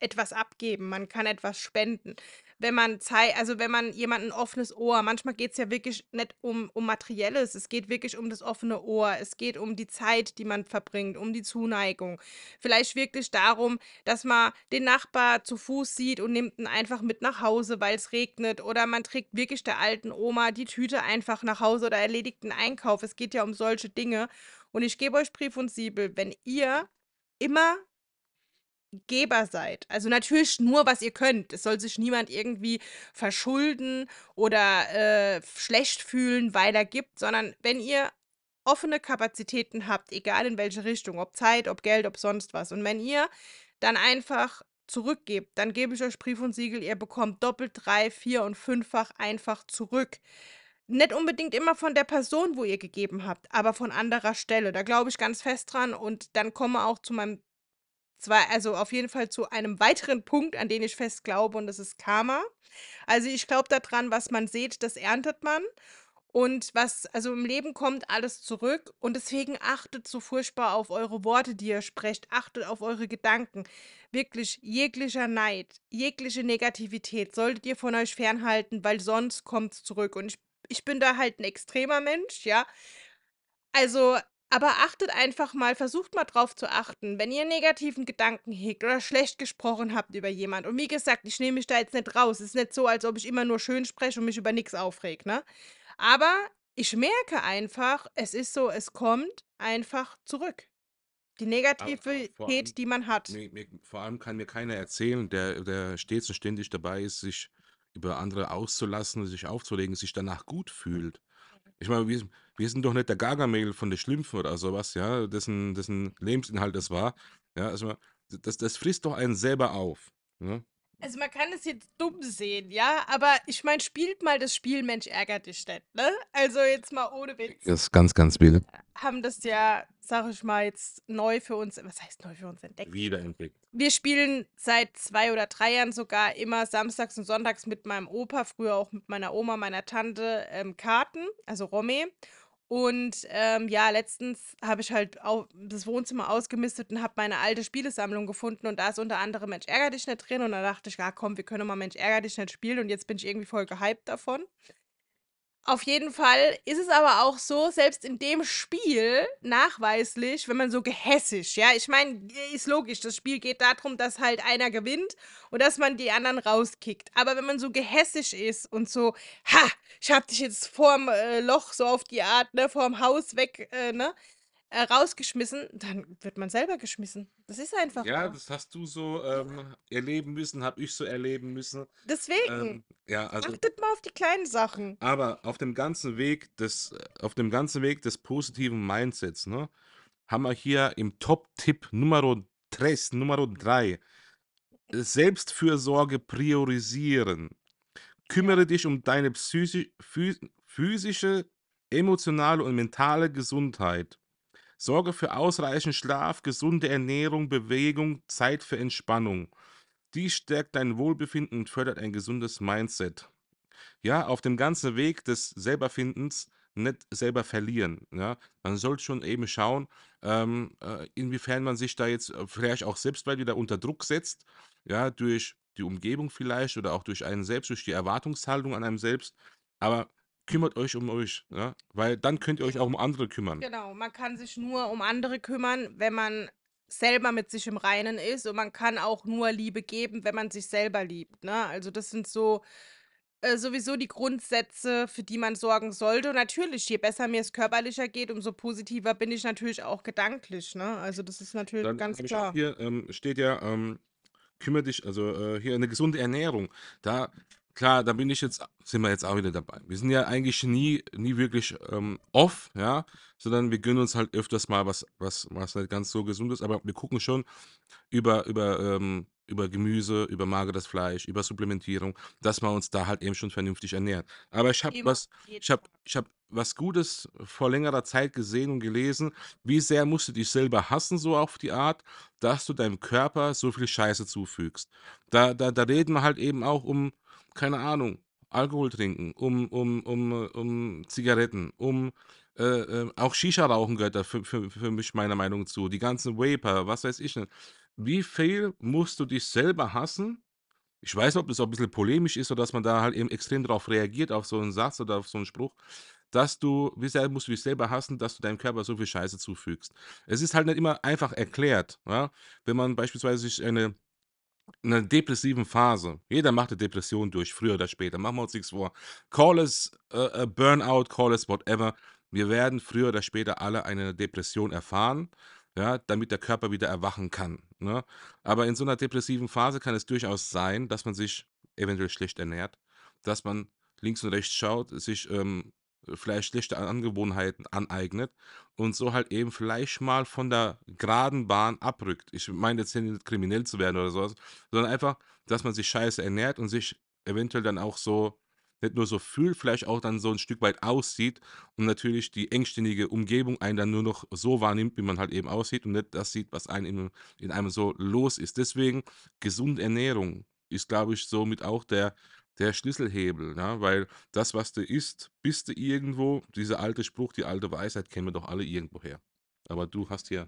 B: etwas abgeben, man kann etwas spenden wenn man zeigt, also wenn man jemanden offenes Ohr, manchmal geht es ja wirklich nicht um, um Materielles, es geht wirklich um das offene Ohr, es geht um die Zeit, die man verbringt, um die Zuneigung. Vielleicht wirklich darum, dass man den Nachbar zu Fuß sieht und nimmt ihn einfach mit nach Hause, weil es regnet. Oder man trägt wirklich der alten Oma die Tüte einfach nach Hause oder erledigt einen Einkauf. Es geht ja um solche Dinge. Und ich gebe euch Brief und Siebel, wenn ihr immer Geber seid. Also natürlich nur, was ihr könnt. Es soll sich niemand irgendwie verschulden oder äh, schlecht fühlen, weil er gibt, sondern wenn ihr offene Kapazitäten habt, egal in welche Richtung, ob Zeit, ob Geld, ob sonst was. Und wenn ihr dann einfach zurückgebt, dann gebe ich euch Brief und Siegel, ihr bekommt doppelt, drei, vier und fünffach einfach zurück. Nicht unbedingt immer von der Person, wo ihr gegeben habt, aber von anderer Stelle. Da glaube ich ganz fest dran und dann komme auch zu meinem Zwei, also auf jeden Fall zu einem weiteren Punkt, an den ich fest glaube, und das ist Karma. Also ich glaube daran, was man sieht, das erntet man. Und was, also im Leben kommt alles zurück. Und deswegen achtet so furchtbar auf eure Worte, die ihr sprecht. Achtet auf eure Gedanken. Wirklich, jeglicher Neid, jegliche Negativität solltet ihr von euch fernhalten, weil sonst kommt es zurück. Und ich, ich bin da halt ein extremer Mensch, ja. Also aber achtet einfach mal, versucht mal drauf zu achten, wenn ihr negativen Gedanken hegt oder schlecht gesprochen habt über jemanden. Und wie gesagt, ich nehme mich da jetzt nicht raus. Es ist nicht so, als ob ich immer nur schön spreche und mich über nichts aufreg, ne? Aber ich merke einfach, es ist so, es kommt einfach zurück. Die Negativität, die man hat.
A: Mir, mir, vor allem kann mir keiner erzählen, der, der stets und ständig dabei ist, sich über andere auszulassen, sich aufzulegen, sich danach gut fühlt. Ich meine, wie, wir sind doch nicht der Gargamel von der Schlümpfen oder sowas, ja, dessen, dessen Lebensinhalt das war. Ja, also das, das frisst doch einen selber auf. Ja? Ne?
B: Also man kann es jetzt dumm sehen, ja, aber ich meine, spielt mal das Spiel Mensch ärgert dich nicht, ne? Also jetzt mal ohne Witz.
A: Das ist ganz, ganz wild. Äh,
B: haben das ja, sag ich mal, jetzt neu für uns, was heißt neu für uns entdeckt?
A: Wiederentdeckt.
B: Wir spielen seit zwei oder drei Jahren sogar immer samstags und sonntags mit meinem Opa, früher auch mit meiner Oma, meiner Tante, ähm, Karten, also Romé. Und ähm, ja, letztens habe ich halt auch das Wohnzimmer ausgemistet und habe meine alte Spielesammlung gefunden. Und da ist unter anderem Mensch Ärger dich nicht drin. Und da dachte ich, ja komm, wir können mal Mensch Ärger dich nicht spielen. Und jetzt bin ich irgendwie voll gehypt davon. Auf jeden Fall ist es aber auch so, selbst in dem Spiel nachweislich, wenn man so gehässig, ja, ich meine, ist logisch, das Spiel geht darum, dass halt einer gewinnt und dass man die anderen rauskickt. Aber wenn man so gehässig ist und so, ha, ich hab dich jetzt vorm äh, Loch so auf die Art, ne, vorm Haus weg, äh, ne, äh, rausgeschmissen, dann wird man selber geschmissen. Das ist einfach. Ja, das
A: hast du so ähm, erleben müssen, habe ich so erleben müssen. Deswegen. Ähm, ja, also,
B: achtet mal auf die kleinen Sachen.
A: Aber auf dem ganzen Weg des, auf dem ganzen Weg des positiven Mindsets, ne, haben wir hier im Top-Tipp Nummer 3, Nummer 3. Äh, Selbstfürsorge priorisieren. Kümmere dich um deine physische, emotionale und mentale Gesundheit. Sorge für ausreichend Schlaf, gesunde Ernährung, Bewegung, Zeit für Entspannung. Dies stärkt dein Wohlbefinden und fördert ein gesundes Mindset. Ja, auf dem ganzen Weg des Selberfindens nicht selber verlieren. Ja? Man sollte schon eben schauen, ähm, äh, inwiefern man sich da jetzt äh, vielleicht auch selbst bald wieder unter Druck setzt, ja, durch die Umgebung vielleicht oder auch durch einen selbst, durch die Erwartungshaltung an einem selbst. Aber kümmert euch um euch, ja? Ne? weil dann könnt ihr euch auch um andere kümmern.
B: Genau, man kann sich nur um andere kümmern, wenn man selber mit sich im Reinen ist und man kann auch nur Liebe geben, wenn man sich selber liebt. Ne? Also das sind so äh, sowieso die Grundsätze, für die man sorgen sollte. Und natürlich, je besser mir es körperlicher geht, umso positiver bin ich natürlich auch gedanklich. Ne? Also das ist natürlich Dann ganz hab ich klar.
A: Hier ähm, steht ja, ähm, kümmere dich, also äh, hier eine gesunde Ernährung. Da klar, da bin ich jetzt, sind wir jetzt auch wieder dabei. Wir sind ja eigentlich nie, nie wirklich ähm, off, ja, sondern wir gönnen uns halt öfters mal was, was, was nicht ganz so gesund ist, aber wir gucken schon über, über, ähm, über Gemüse, über mageres Fleisch, über Supplementierung, dass man uns da halt eben schon vernünftig ernährt. Aber ich habe was, ich habe, ich habe was Gutes vor längerer Zeit gesehen und gelesen. Wie sehr musst du dich selber hassen, so auf die Art, dass du deinem Körper so viel Scheiße zufügst. Da, da, da reden wir halt eben auch um keine Ahnung, Alkohol trinken, um, um, um, äh, um Zigaretten, um äh, äh, auch Shisha-Rauchen gehört da für, für, für mich meiner Meinung zu. Die ganzen Vapor, was weiß ich nicht. Wie viel musst du dich selber hassen? Ich weiß, ob das auch ein bisschen polemisch ist, so dass man da halt eben extrem darauf reagiert, auf so einen Satz oder auf so einen Spruch, dass du, wie sehr musst du dich selber hassen, dass du deinem Körper so viel Scheiße zufügst. Es ist halt nicht immer einfach erklärt. Ja? Wenn man beispielsweise sich eine in einer depressiven Phase. Jeder macht eine Depression durch, früher oder später. Machen wir uns nichts vor. Call es a äh, äh, Burnout, call es whatever. Wir werden früher oder später alle eine Depression erfahren, ja, damit der Körper wieder erwachen kann. Ne? Aber in so einer depressiven Phase kann es durchaus sein, dass man sich eventuell schlecht ernährt, dass man links und rechts schaut, sich ähm, vielleicht schlechte Angewohnheiten aneignet und so halt eben vielleicht mal von der geraden Bahn abrückt. Ich meine jetzt nicht kriminell zu werden oder sowas, sondern einfach, dass man sich scheiße ernährt und sich eventuell dann auch so nicht nur so fühlt, vielleicht auch dann so ein Stück weit aussieht und natürlich die engständige Umgebung einen dann nur noch so wahrnimmt, wie man halt eben aussieht und nicht das sieht, was einem in, in einem so los ist. Deswegen gesunde Ernährung ist, glaube ich, somit auch der der Schlüsselhebel, ne? weil das, was du isst, bist du irgendwo. Dieser alte Spruch, die alte Weisheit, kennen wir doch alle irgendwo her. Aber du hast hier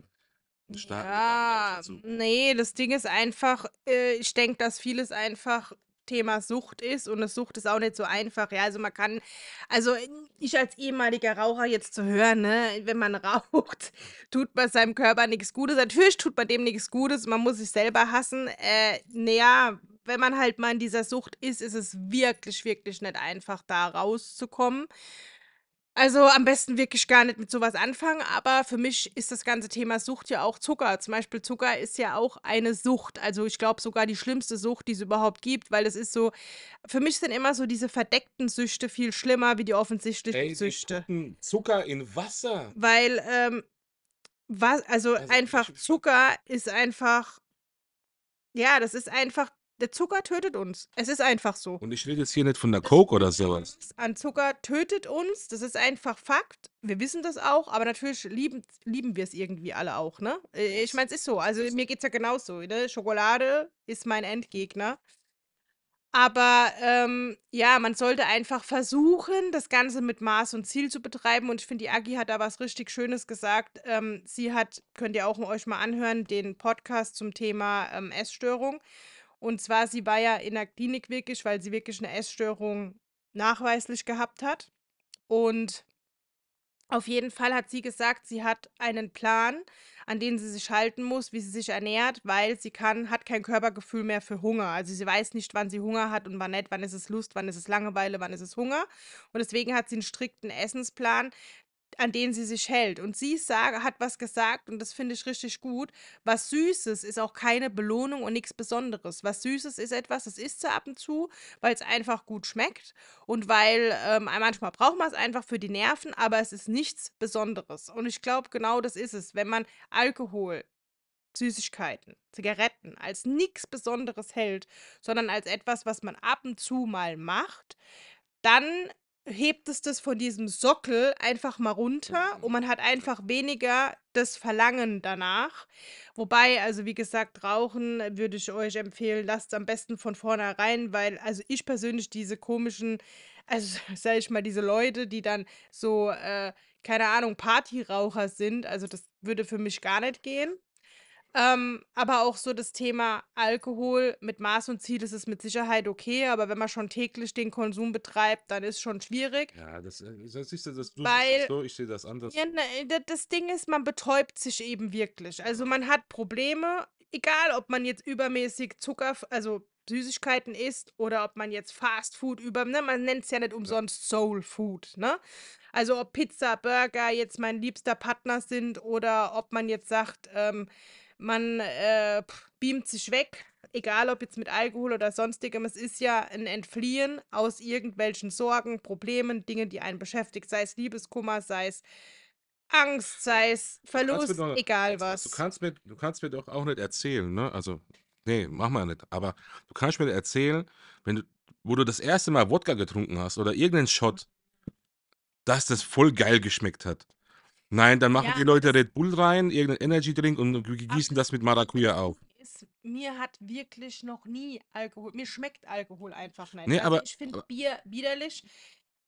A: einen starken
B: ja, nee, das Ding ist einfach, äh, ich denke, dass vieles einfach Thema Sucht ist und das Sucht ist auch nicht so einfach. Ja, also man kann, also ich als ehemaliger Raucher jetzt zu hören, ne, wenn man [LAUGHS] raucht, tut man seinem Körper nichts Gutes. Natürlich tut man dem nichts Gutes, man muss sich selber hassen. Äh, naja, wenn man halt mal in dieser Sucht ist, ist es wirklich, wirklich nicht einfach, da rauszukommen. Also am besten wirklich gar nicht mit sowas anfangen, aber für mich ist das ganze Thema Sucht ja auch Zucker. Zum Beispiel Zucker ist ja auch eine Sucht. Also ich glaube sogar die schlimmste Sucht, die es überhaupt gibt, weil es ist so, für mich sind immer so diese verdeckten Süchte viel schlimmer wie die offensichtlichen Ey, Süchte. Zucker in Wasser. Weil, ähm, was, also, also einfach Zucker ist einfach, ja, das ist einfach der Zucker tötet uns. Es ist einfach so.
A: Und ich rede jetzt hier nicht von der Coke oder sowas.
B: An Zucker tötet uns, das ist einfach Fakt. Wir wissen das auch, aber natürlich lieben, lieben wir es irgendwie alle auch, ne? Äh, ich meine, es ist so. Also mir geht es ja genauso. Ne? Schokolade ist mein Endgegner. Aber ähm, ja, man sollte einfach versuchen, das Ganze mit Maß und Ziel zu betreiben. Und ich finde, die Agi hat da was richtig Schönes gesagt. Ähm, sie hat, könnt ihr auch euch mal anhören, den Podcast zum Thema ähm, Essstörung. Und zwar, sie war ja in der Klinik wirklich, weil sie wirklich eine Essstörung nachweislich gehabt hat. Und auf jeden Fall hat sie gesagt, sie hat einen Plan, an den sie sich halten muss, wie sie sich ernährt, weil sie kann, hat kein Körpergefühl mehr für Hunger. Also sie weiß nicht, wann sie Hunger hat und wann nicht, wann ist es Lust, wann ist es Langeweile, wann ist es Hunger. Und deswegen hat sie einen strikten Essensplan, an denen sie sich hält. Und sie sage, hat was gesagt und das finde ich richtig gut. Was Süßes ist auch keine Belohnung und nichts Besonderes. Was Süßes ist etwas, das isst sie ab und zu, weil es einfach gut schmeckt und weil ähm, manchmal braucht man es einfach für die Nerven, aber es ist nichts Besonderes. Und ich glaube, genau das ist es. Wenn man Alkohol, Süßigkeiten, Zigaretten als nichts Besonderes hält, sondern als etwas, was man ab und zu mal macht, dann hebt es das von diesem Sockel einfach mal runter mhm. und man hat einfach weniger das Verlangen danach. Wobei, also wie gesagt, Rauchen würde ich euch empfehlen, lasst am besten von vornherein, weil also ich persönlich diese komischen, also [LAUGHS] sage ich mal, diese Leute, die dann so, äh, keine Ahnung, Partyraucher sind, also das würde für mich gar nicht gehen. Ähm, aber auch so das Thema Alkohol mit Maß und Ziel ist es mit Sicherheit okay, aber wenn man schon täglich den Konsum betreibt, dann ist schon schwierig.
A: Ja, das, äh, das siehst das du Weil, das so, ich sehe das anders. Ja,
B: ne, das Ding ist, man betäubt sich eben wirklich. Also man hat Probleme, egal ob man jetzt übermäßig Zucker, also Süßigkeiten isst oder ob man jetzt Fast Food über, ne, man nennt es ja nicht umsonst ja. Soul Food, ne? Also ob Pizza, Burger jetzt mein liebster Partner sind oder ob man jetzt sagt, ähm, man äh, beamt sich weg, egal ob jetzt mit Alkohol oder sonstigem, es ist ja ein Entfliehen aus irgendwelchen Sorgen, Problemen, Dingen, die einen beschäftigt, sei es Liebeskummer, sei es Angst, sei es Verlust, doch, egal was. Du
A: kannst, mir, du kannst mir doch auch nicht erzählen, ne? Also, nee, mach mal nicht. Aber du kannst mir erzählen, wenn du, wo du das erste Mal Wodka getrunken hast oder irgendeinen Shot, dass das voll geil geschmeckt hat. Nein, dann machen Ja, die Leute Red Bull rein, irgendeinen Energy Drink und gießen das mit Maracuja auf. ist,
B: mir hat wirklich noch nie Alkohol, mir schmeckt Alkohol einfach nicht. Nee, Also aber, ich finde Bier widerlich.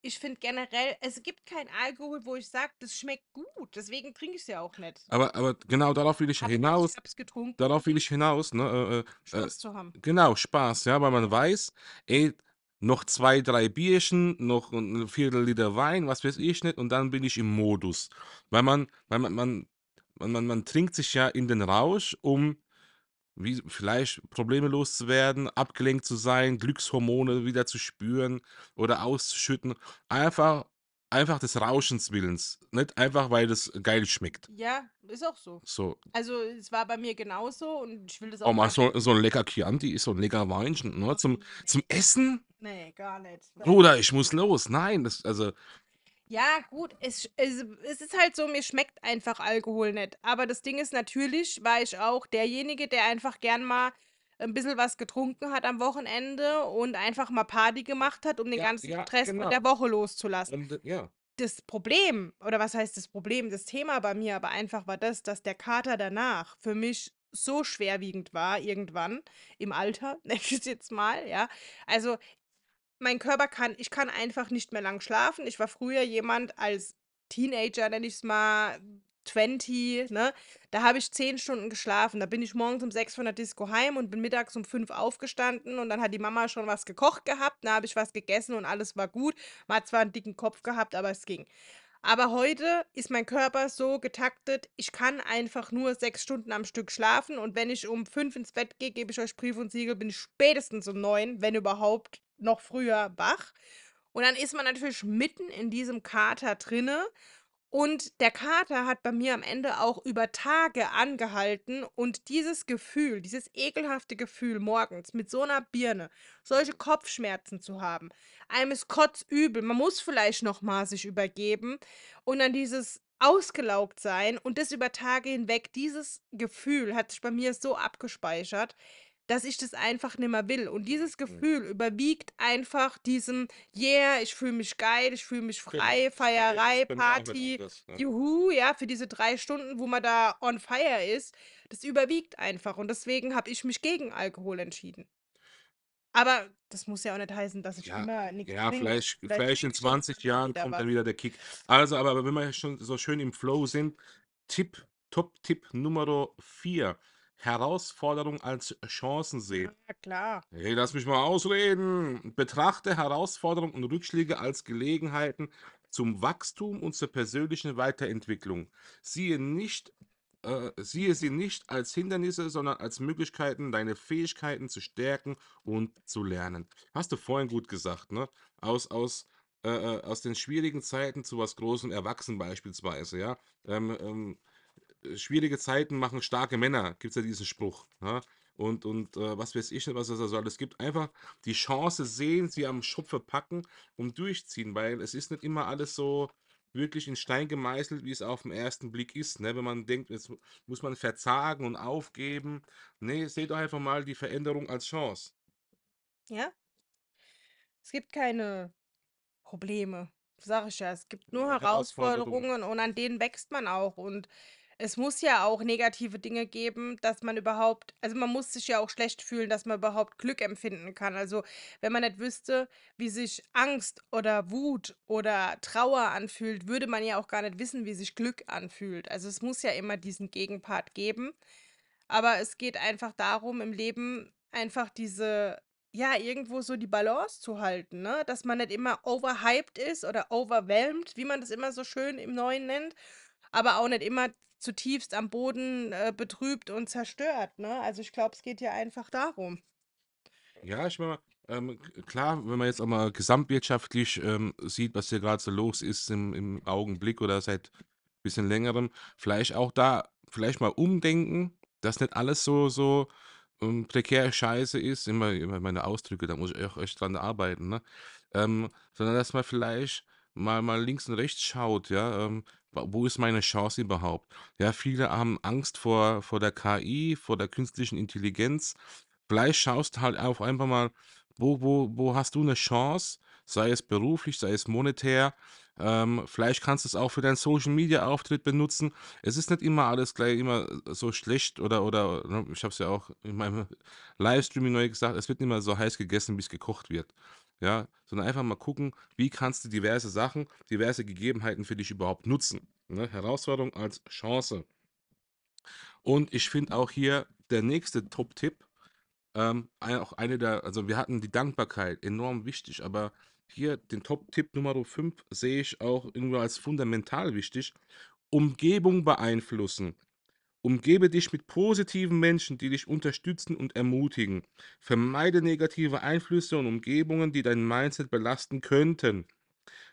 B: Ich finde generell, es gibt keinen Alkohol, wo ich sage, das schmeckt gut. Deswegen trinke ich es ja auch nicht.
A: Aber, aber genau darauf will ich ja Aber ich hinaus. habe es getrunken, Darauf will ich hinaus, ne? Äh, äh, äh, Spaß zu haben. genau, Spaß, ja, weil man weiß, ey, noch zwei, drei Bierchen, noch ein Viertel Liter Wein, was weiß ich nicht, und dann bin ich im Modus. Weil man, weil man, man, man, man, man trinkt sich ja in den Rausch, um wie, vielleicht Probleme loszuwerden, abgelenkt zu sein, Glückshormone wieder zu spüren oder auszuschütten. Einfach, einfach des Rauschens Willens. Nicht einfach, weil das geil schmeckt.
B: Ja, ist auch so. so. Also es war bei mir genauso und ich will das auch. Oh, mal so,
A: so ein lecker Chianti ist so ein lecker Weinchen. Ne? Zum, zum Essen
B: Nee, gar nicht. Bruder,
A: ich muss los. Nein, das, also,
B: Ja, gut, es, es, es ist halt so, mir schmeckt einfach Alkohol nicht. Aber das Ding ist natürlich, war ich auch derjenige, der einfach gern mal ein bisschen was getrunken hat am Wochenende und einfach mal Party gemacht hat, um den ja, ganzen ja, Stress mit genau. der Woche loszulassen. Und, äh, ja. Das Problem, oder was heißt das Problem, das Thema bei mir aber einfach war das, dass der Kater danach für mich so schwerwiegend war irgendwann im Alter, [LAUGHS] nenne ich es jetzt mal, ja. Also mein Körper kann, ich kann einfach nicht mehr lang schlafen. Ich war früher jemand als Teenager, nenne ich es mal, 20, ne? Da habe ich zehn Stunden geschlafen. Da bin ich morgens um sechs von der Disco heim und bin mittags um fünf aufgestanden und dann hat die Mama schon was gekocht gehabt. Da habe ich was gegessen und alles war gut. Man hat zwar einen dicken Kopf gehabt, aber es ging. Aber heute ist mein Körper so getaktet, ich kann einfach nur sechs Stunden am Stück schlafen und wenn ich um fünf ins Bett gehe, gebe ich euch Brief und Siegel, bin ich spätestens um neun, wenn überhaupt, noch früher wach. Und dann ist man natürlich mitten in diesem Kater drinne. Und der Kater hat bei mir am Ende auch über Tage angehalten und dieses Gefühl, dieses ekelhafte Gefühl morgens mit so einer Birne, solche Kopfschmerzen zu haben, einem ist kotzübel, man muss vielleicht noch mal sich übergeben und dann dieses ausgelaugt sein und das über Tage hinweg, dieses Gefühl hat sich bei mir so abgespeichert, dass ich das einfach nicht mehr will. Und dieses mhm. Gefühl mhm. überwiegt einfach diesem, yeah, ich fühle mich geil, ich fühle mich genau. frei, genau. Feierei, Party, das, ne? juhu, ja, für diese drei Stunden, wo man da on fire ist, das überwiegt einfach. Und deswegen habe ich mich gegen Alkohol entschieden. Aber das muss ja auch nicht heißen, dass ich ja, immer nichts Ja, trinke. Vielleicht, vielleicht, vielleicht in
A: 20 Jahren kommt dann wieder der Kick. Also, aber, aber wenn wir schon so schön im Flow sind, Tipp, Top-Tipp Nummer 4 Herausforderung als Chancen sehen. Ja, klar. Hey, lass mich mal ausreden. Betrachte Herausforderungen und Rückschläge als Gelegenheiten zum Wachstum und zur persönlichen Weiterentwicklung. Siehe nicht äh, siehe sie nicht als Hindernisse, sondern als Möglichkeiten, deine Fähigkeiten zu stärken und zu lernen. Hast du vorhin gut gesagt, ne? Aus, aus, äh, äh aus den schwierigen Zeiten zu was Großem erwachsen beispielsweise, ja? Ähm, ähm, äh, schwierige Zeiten machen starke Männer, gibt es ja diesen Spruch. Ja? Ne? Und, und äh, was weiß ich nicht, was es da so alles gibt. Einfach die Chance sehen, sie am Schopfe packen und durchziehen, weil es ist nicht immer alles so wirklich in Stein gemeißelt, wie es auf den ersten Blick ist. Ne? Wenn man denkt, jetzt muss man verzagen und aufgeben. Nee, seht doch einfach mal die Veränderung als Chance.
B: Ja? Es gibt keine Probleme. Sag ich ja, es gibt nur Herausforderungen. und an denen wächst man auch. Und es muss ja auch negative Dinge geben, dass man überhaupt, also man muss sich ja auch schlecht fühlen, dass man überhaupt Glück empfinden kann. Also wenn man nicht wüsste, wie sich Angst oder Wut oder Trauer anfühlt, würde man ja auch gar nicht wissen, wie sich Glück anfühlt. Also es muss ja immer diesen Gegenpart geben. Aber es geht einfach darum, im Leben einfach diese, ja, irgendwo so die Balance zu halten, ne? Dass man nicht immer overhyped ist oder overwhelmed, wie man das immer so schön im Neuen nennt, aber auch nicht immer zutiefst am Boden äh, betrübt und zerstört. Ne? Also ich glaube, es geht ja einfach darum.
A: Ja, ich meine, ähm, klar, wenn man jetzt auch mal gesamtwirtschaftlich ähm, sieht, was hier gerade so los ist im, im Augenblick oder seit ein bisschen längerem, vielleicht auch da, vielleicht mal umdenken, dass nicht alles so, so ähm, prekär scheiße ist, immer, immer meine Ausdrücke, da muss ich auch echt dran arbeiten, ne? Ähm, sondern dass man vielleicht mal, mal links und rechts schaut, ja, ähm, wo ist meine Chance überhaupt? Ja, viele haben Angst vor, vor der KI, vor der künstlichen Intelligenz. Vielleicht schaust du halt auf einfach mal, wo, wo, wo hast du eine Chance, sei es beruflich, sei es monetär. Ähm, vielleicht kannst du es auch für deinen Social Media Auftritt benutzen. Es ist nicht immer alles gleich immer äh, so schlecht oder oder ne, ich habe es ja auch in meinem [LAUGHS] Livestreaming neu gesagt. Es wird nicht immer so heiß gegessen, bis es gekocht wird ja, sondern einfach mal gucken, wie kannst du diverse Sachen, diverse Gegebenheiten für dich überhaupt nutzen. Ne? Herausforderung als Chance. Und ich finde auch hier der nächste Top-Tipp, ähm, auch eine der, also wir hatten die Dankbarkeit enorm wichtig, aber hier den Top-Tipp Nummer 5 sehe ich auch irgendwo als fundamental wichtig. Umgebung beeinflussen. Umgebe dich mit positiven Menschen, die dich unterstützen und ermutigen. Vermeide negative Einflüsse und Umgebungen, die dein Mindset belasten könnten.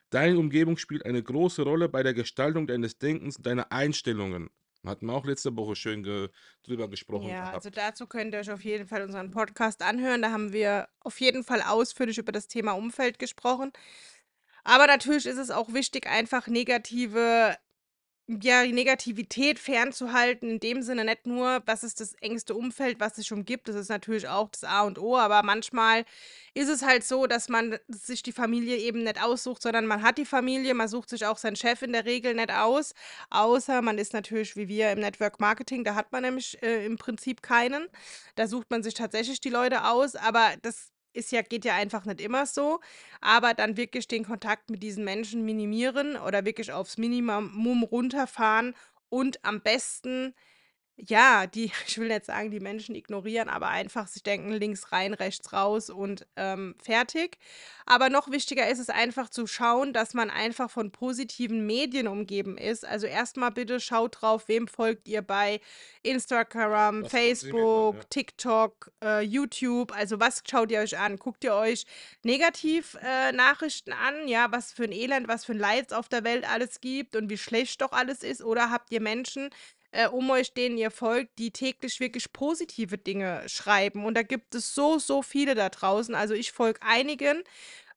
A: Deine Umgebung spielt eine große Rolle bei der Gestaltung deines Denkens und deiner Einstellungen. Hatten wir auch letzte Woche schön ge drüber gesprochen. Ja, gehabt. also
B: dazu könnt ihr euch auf jeden Fall unseren Podcast anhören. Da haben wir auf jeden Fall ausführlich über das Thema Umfeld gesprochen. Aber natürlich ist es auch wichtig, einfach negative ja, die Negativität fernzuhalten, in dem Sinne nicht nur, was ist das engste Umfeld, was sich umgibt, das ist natürlich auch das A und O, aber manchmal ist es halt so, dass man sich die Familie eben nicht aussucht, sondern man hat die Familie, man sucht sich auch seinen Chef in der Regel nicht aus, außer man ist natürlich wie wir im Network Marketing, da hat man nämlich äh, im Prinzip keinen, da sucht man sich tatsächlich die Leute aus, aber das ist ja, geht ja einfach nicht immer so, aber dann wirklich den Kontakt mit diesen Menschen minimieren oder wirklich aufs Minimum runterfahren und am besten ja, die [LAUGHS] ich will jetzt sagen, die Menschen ignorieren, aber einfach sich denken, links rein, rechts raus und ähm, fertig. Aber noch wichtiger ist es einfach zu schauen, dass man einfach von positiven Medien umgeben ist. Also erstmal bitte schaut drauf, wem folgt ihr bei Instagram, Was Facebook, ja. TikTok, äh, YouTube. Also was schaut ihr euch an? Guckt ihr euch Negativ-Nachrichten äh, an? Ja, was für ein Elend, was für ein Leid es auf der Welt alles gibt und wie schlecht doch alles ist? Oder habt ihr Menschen, äh, um euch, denen ihr folgt, die täglich wirklich positive Dinge schreiben. Und da gibt es so, so viele da draußen. Also ich folge einigen,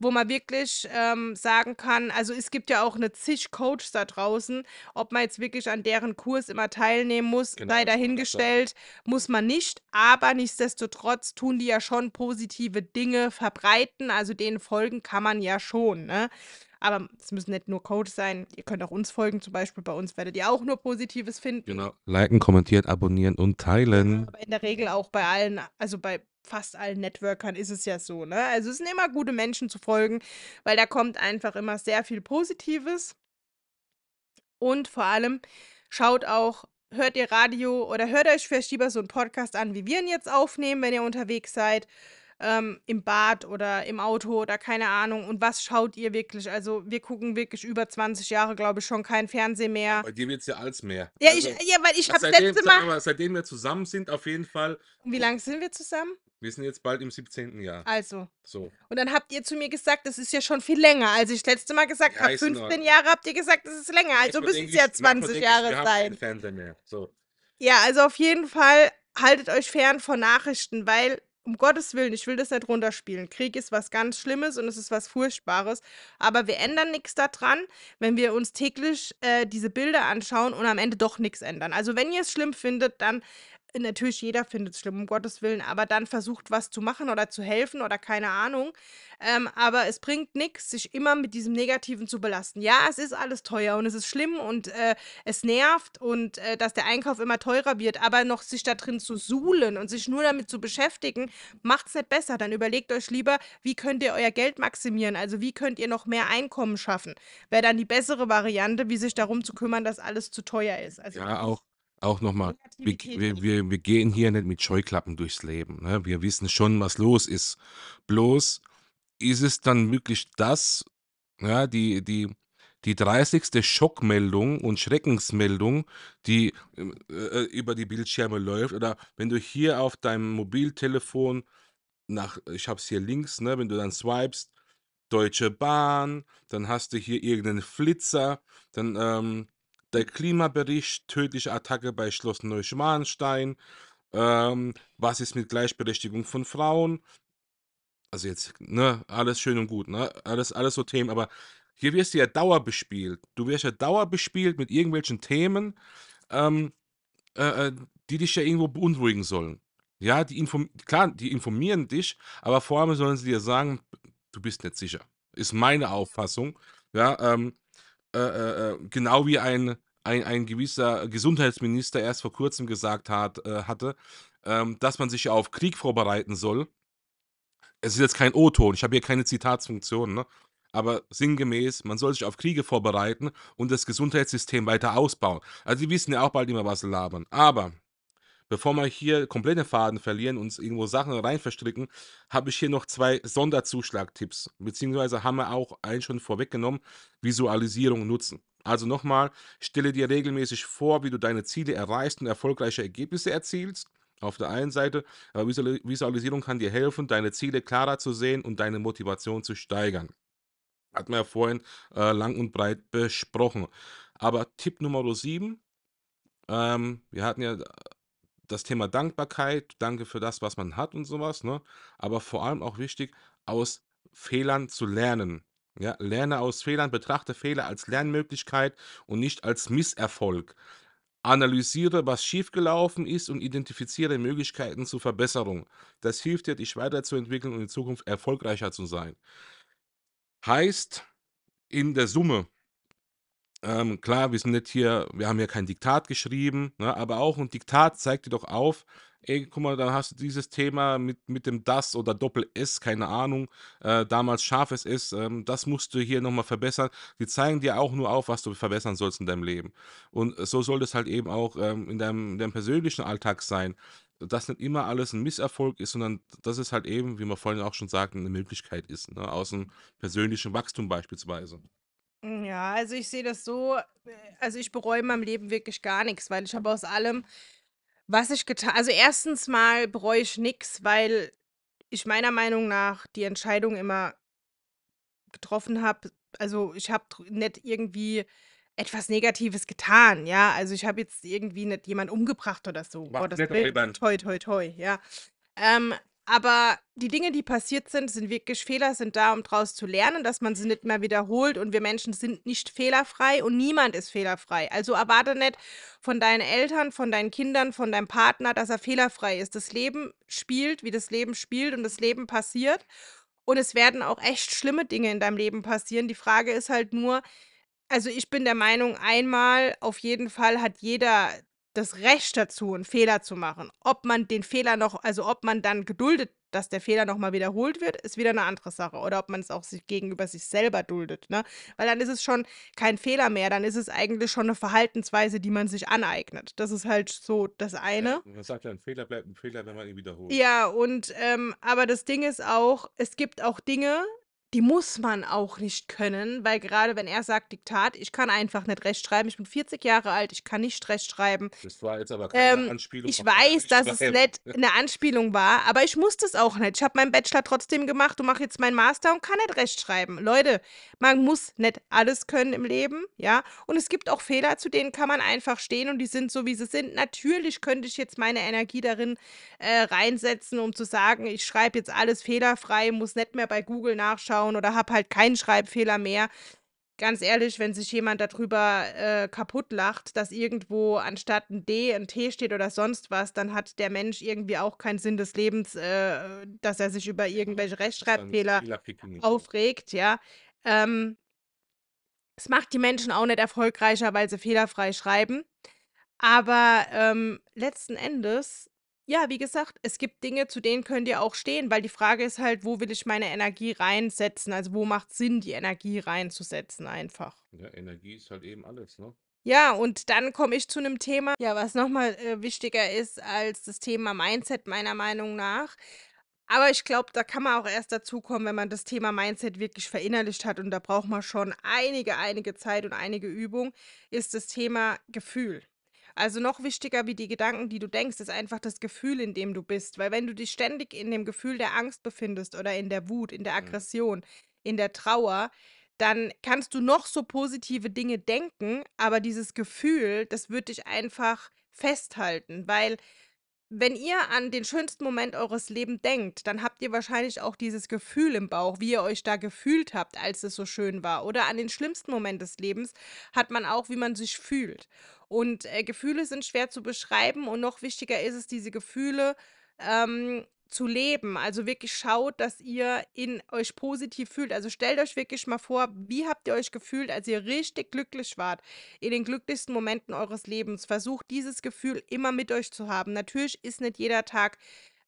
B: wo man wirklich ähm, sagen kann, also es gibt ja auch eine zig Coach da draußen, ob man jetzt wirklich an deren Kurs immer teilnehmen muss, genau, sei dahingestellt, muss man nicht, aber nichtsdestotrotz tun die ja schon positive Dinge verbreiten, also denen folgen kann man ja schon, ne? Aber es müssen nicht nur Coach sein. Ihr könnt auch uns folgen. Zum Beispiel bei uns werdet ihr auch nur Positives finden. Genau.
A: Liken, kommentieren, abonnieren und teilen. Genau,
B: aber in der Regel auch bei allen, also bei fast allen Networkern ist es ja so. Ne? Also es sind immer gute Menschen zu folgen, weil da kommt einfach immer sehr viel Positives. Und vor allem schaut auch, hört ihr Radio oder hört euch vielleicht lieber so einen Podcast an, wie wir ihn jetzt aufnehmen, wenn ihr unterwegs seid. Ähm, im Bad oder im Auto oder keine Ahnung. Und was schaut ihr wirklich? Also wir gucken wirklich über 20 Jahre, glaube ich, schon kein Fernsehen mehr. Ja, bei
A: dir wird es ja alles mehr. Ja, also, ich, ja weil ich habe letzte Mal... Seitdem wir zusammen sind, auf jeden Fall...
B: Und wie lange sind wir zusammen?
A: Wir sind jetzt bald im 17. Jahr. Also. So.
B: Und dann habt ihr zu mir gesagt, das ist ja schon viel länger. Als ich das letzte Mal gesagt ja, habe, 15 Jahre, habt ihr gesagt, das ist länger. Also müssen es ja 20 Jahre ich, sein.
A: Fernseher mehr. So.
B: Ja, also auf jeden Fall haltet euch fern von Nachrichten, weil um Gottes Willen, ich will das nicht runterspielen. Krieg ist was ganz Schlimmes und es ist was Furchtbares. Aber wir ändern nichts daran, wenn wir uns täglich äh, diese Bilder anschauen und am Ende doch nichts ändern. Also wenn ihr es schlimm findet, dann natürlich jeder findet es schlimm, um Gottes Willen, aber dann versucht, was zu machen oder zu helfen oder keine Ahnung. Ähm, aber es bringt nichts, sich immer mit diesem Negativen zu belasten. Ja, es ist alles teuer und es ist schlimm und äh, es nervt und äh, dass der Einkauf immer teurer wird, aber noch sich da drin zu suhlen und sich nur damit zu beschäftigen, macht es nicht besser. Dann überlegt euch lieber, wie könnt ihr euer Geld maximieren, also wie könnt ihr noch mehr Einkommen schaffen. Wäre dann die bessere Variante, wie sich darum zu kümmern, dass alles zu teuer ist. Also ja,
A: auch auch nochmal, wir, wir, wir, wir gehen hier nicht mit Scheuklappen durchs Leben. Ne? Wir wissen schon, was los ist. Bloß ist es dann möglich, dass ja, die, die, die 30. Schockmeldung und Schreckensmeldung, die ähm, äh, äh, über die Bildschirme läuft. Oder wenn du hier auf deinem Mobiltelefon nach, ich habe es hier links, ne, wenn du dann swipest, Deutsche Bahn, dann hast du hier irgendeinen Flitzer, dann ähm, der Klimabericht, tödliche Attacke bei Schloss Neuschwanstein, ähm, was ist mit Gleichberechtigung von Frauen? Also jetzt, ne, alles schön und gut, ne? Alles, alles so Themen, aber hier wirst du ja dauerbespielt. Du wirst ja dauerbespielt mit irgendwelchen Themen, ähm, äh, äh die dich ja irgendwo beunruhigen sollen. Ja, die inform klar, die informieren dich, aber vor allem sollen sie dir sagen, du bist nicht sicher. Ist meine Auffassung. Ja, ähm, äh, äh, äh, genau wie ein, ein, ein gewisser Gesundheitsminister erst vor kurzem gesagt hat, äh, hatte, ähm, dass man sich auf Krieg vorbereiten soll. Es ist jetzt kein O-Ton, ich habe hier keine Zitatsfunktion, ne? aber sinngemäß, man soll sich auf Kriege vorbereiten und das Gesundheitssystem weiter ausbauen. Also die wissen ja auch bald immer, was sie labern. Aber Bevor wir hier komplette Faden verlieren und irgendwo Sachen rein verstricken, habe ich hier noch zwei Sonderzuschlagtipps, beziehungsweise haben wir auch einen schon vorweggenommen, Visualisierung nutzen. Also nochmal, stelle dir regelmäßig vor, wie du deine Ziele erreichst und erfolgreiche Ergebnisse erzielst. Auf der einen Seite, äh, aber Visualisierung kann dir helfen, deine Ziele klarer zu sehen und deine Motivation zu steigern. Hat man ja vorhin äh, lang und breit besprochen. Aber Tipp Nummer 7, ähm, wir hatten ja äh, das Thema Dankbarkeit, danke für das, was man hat und sowas, ne? Aber vor allem auch wichtig, aus Fehlern zu lernen. Ja, lerne aus Fehlern, betrachte Fehler als Lernmöglichkeit und nicht als Misserfolg. Analysiere, was schiefgelaufen ist und identifiziere Möglichkeiten zur Verbesserung. Das hilft dir, dich weiterzuentwickeln und in Zukunft erfolgreicher zu sein. Heißt, in der Summe ähm, klar, wir sind nicht hier, wir haben ja kein Diktat geschrieben, ne, aber auch ein Diktat zeigt dir doch auf, ey, guck mal, dann hast du dieses Thema mit, mit dem Das oder Doppel-S, keine Ahnung, äh, damals scharfes S, ähm, das musst du hier nochmal verbessern. Die zeigen dir auch nur auf, was du verbessern sollst in deinem Leben. Und so soll das halt eben auch ähm, in, deinem, in deinem persönlichen Alltag sein, dass nicht immer alles ein Misserfolg ist, sondern dass es halt eben, wie man vorhin auch schon sagten, eine Möglichkeit ist, ne? aus dem persönlichen Wachstum beispielsweise.
B: Mm, ja, also ich sehe das so, äh, also ich bereue in meinem Leben wirklich gar nichts, weil ich habe aus allem, was ich geta also erstens mal bereue ich nichts, weil ich meiner Meinung nach die Entscheidung immer getroffen habe. Also, ich habe nicht irgendwie etwas Negatives getan, ja? Also, ich habe jetzt irgendwie nicht jemand umgebracht oder so. Um das Gottes Willen. Toi, toi, toi, ja. Ähm aber die Dinge, die passiert sind, sind wirklich Fehler, sind da, um daraus zu lernen, dass man sie nicht mehr wiederholt. Und wir Menschen sind nicht fehlerfrei und niemand ist fehlerfrei. Also erwarte nicht von deinen Eltern, von deinen Kindern, von deinem Partner, dass er fehlerfrei ist. Das Leben spielt, wie das Leben spielt und das Leben passiert. Und es werden auch echt schlimme Dinge in deinem Leben passieren. Die Frage ist halt nur, also ich bin der Meinung, einmal auf jeden Fall hat jeder das Recht dazu, einen Fehler zu machen. Ob man den Fehler noch, also ob man dann geduldet, dass der Fehler nochmal wiederholt wird, ist wieder eine andere Sache. Oder ob man es auch sich gegenüber sich selber duldet. Ne? Weil dann ist es schon kein Fehler mehr, dann ist es eigentlich schon eine Verhaltensweise, die man sich aneignet. Das ist halt so das eine.
A: Ja, man sagt ja, ein Fehler bleibt ein Fehler, wenn man ihn wiederholt. Ja,
B: und ähm, aber das Ding ist auch, es gibt auch Dinge, die muss man auch nicht können, weil gerade wenn er sagt Diktat, ich kann einfach nicht rechtschreiben, ich bin 40 Jahre alt, ich kann nicht rechtschreiben. Das war jetzt aber keine ähm, Anspielung. Ich weiß, dass es nicht eine Anspielung war, aber ich musste es auch nicht. Ich habe meinen Bachelor trotzdem gemacht und mache jetzt meinen Master und kann nicht rechtschreiben. Leute, man muss nicht alles können im Leben, ja. Und es gibt auch Fehler, zu denen kann man einfach stehen und die sind so, wie sie sind. Natürlich könnte ich jetzt meine Energie darin äh, reinsetzen, um zu sagen, ich schreibe jetzt alles fehlerfrei, muss nicht mehr bei Google nachschauen anschauen oder habe halt keinen Schreibfehler mehr. Ganz ehrlich, wenn sich jemand darüber äh, kaputt lacht, dass irgendwo anstatt ein D ein T steht oder sonst was, dann hat der Mensch irgendwie auch keinen Sinn des Lebens, äh, dass er sich über irgendwelche Rechtschreibfehler aufregt, ja. Ähm, es macht die Menschen auch nicht erfolgreicher, weil sie fehlerfrei schreiben. Aber ähm, letzten Endes ja, wie gesagt, es gibt Dinge, zu denen könnt ihr auch stehen, weil die Frage ist halt, wo will ich meine Energie reinsetzen? Also wo macht Sinn, die Energie reinzusetzen einfach?
A: Ja, Energie ist halt eben alles, ne?
B: Ja, und dann komme ich zu einem Thema, ja, was nochmal äh, wichtiger ist als das Thema Mindset meiner Meinung nach. Aber ich glaube, da kann man auch erst dazu kommen, wenn man das Thema Mindset wirklich verinnerlicht hat. Und da braucht man schon einige, einige Zeit und einige Übung, ist das Thema Gefühl. Also noch wichtiger wie die Gedanken, die du denkst, ist einfach das Gefühl, in dem du bist. Weil wenn du dich ständig in dem Gefühl der Angst befindest oder in der Wut, in der mhm. Aggression, in der Trauer, dann kannst du noch so positive Dinge denken, aber dieses Gefühl, das wird dich einfach festhalten, weil wenn ihr an den schönsten Moment eures Lebens denkt, dann habt ihr wahrscheinlich auch dieses Gefühl im Bauch, wie ihr euch da gefühlt habt, als es so schön war. Oder an den schlimmsten Moment des Lebens hat man auch, wie man sich fühlt. Und äh, Gefühle sind schwer zu beschreiben und noch wichtiger ist es, diese Gefühle ähm, zu leben. Also wirklich schaut, dass ihr in euch positiv fühlt. Also stellt euch wirklich mal vor, wie habt ihr euch gefühlt, als ihr richtig glücklich wart, in den glücklichsten Momenten eures Lebens. Versucht dieses Gefühl immer mit euch zu haben. Natürlich ist nicht jeder Tag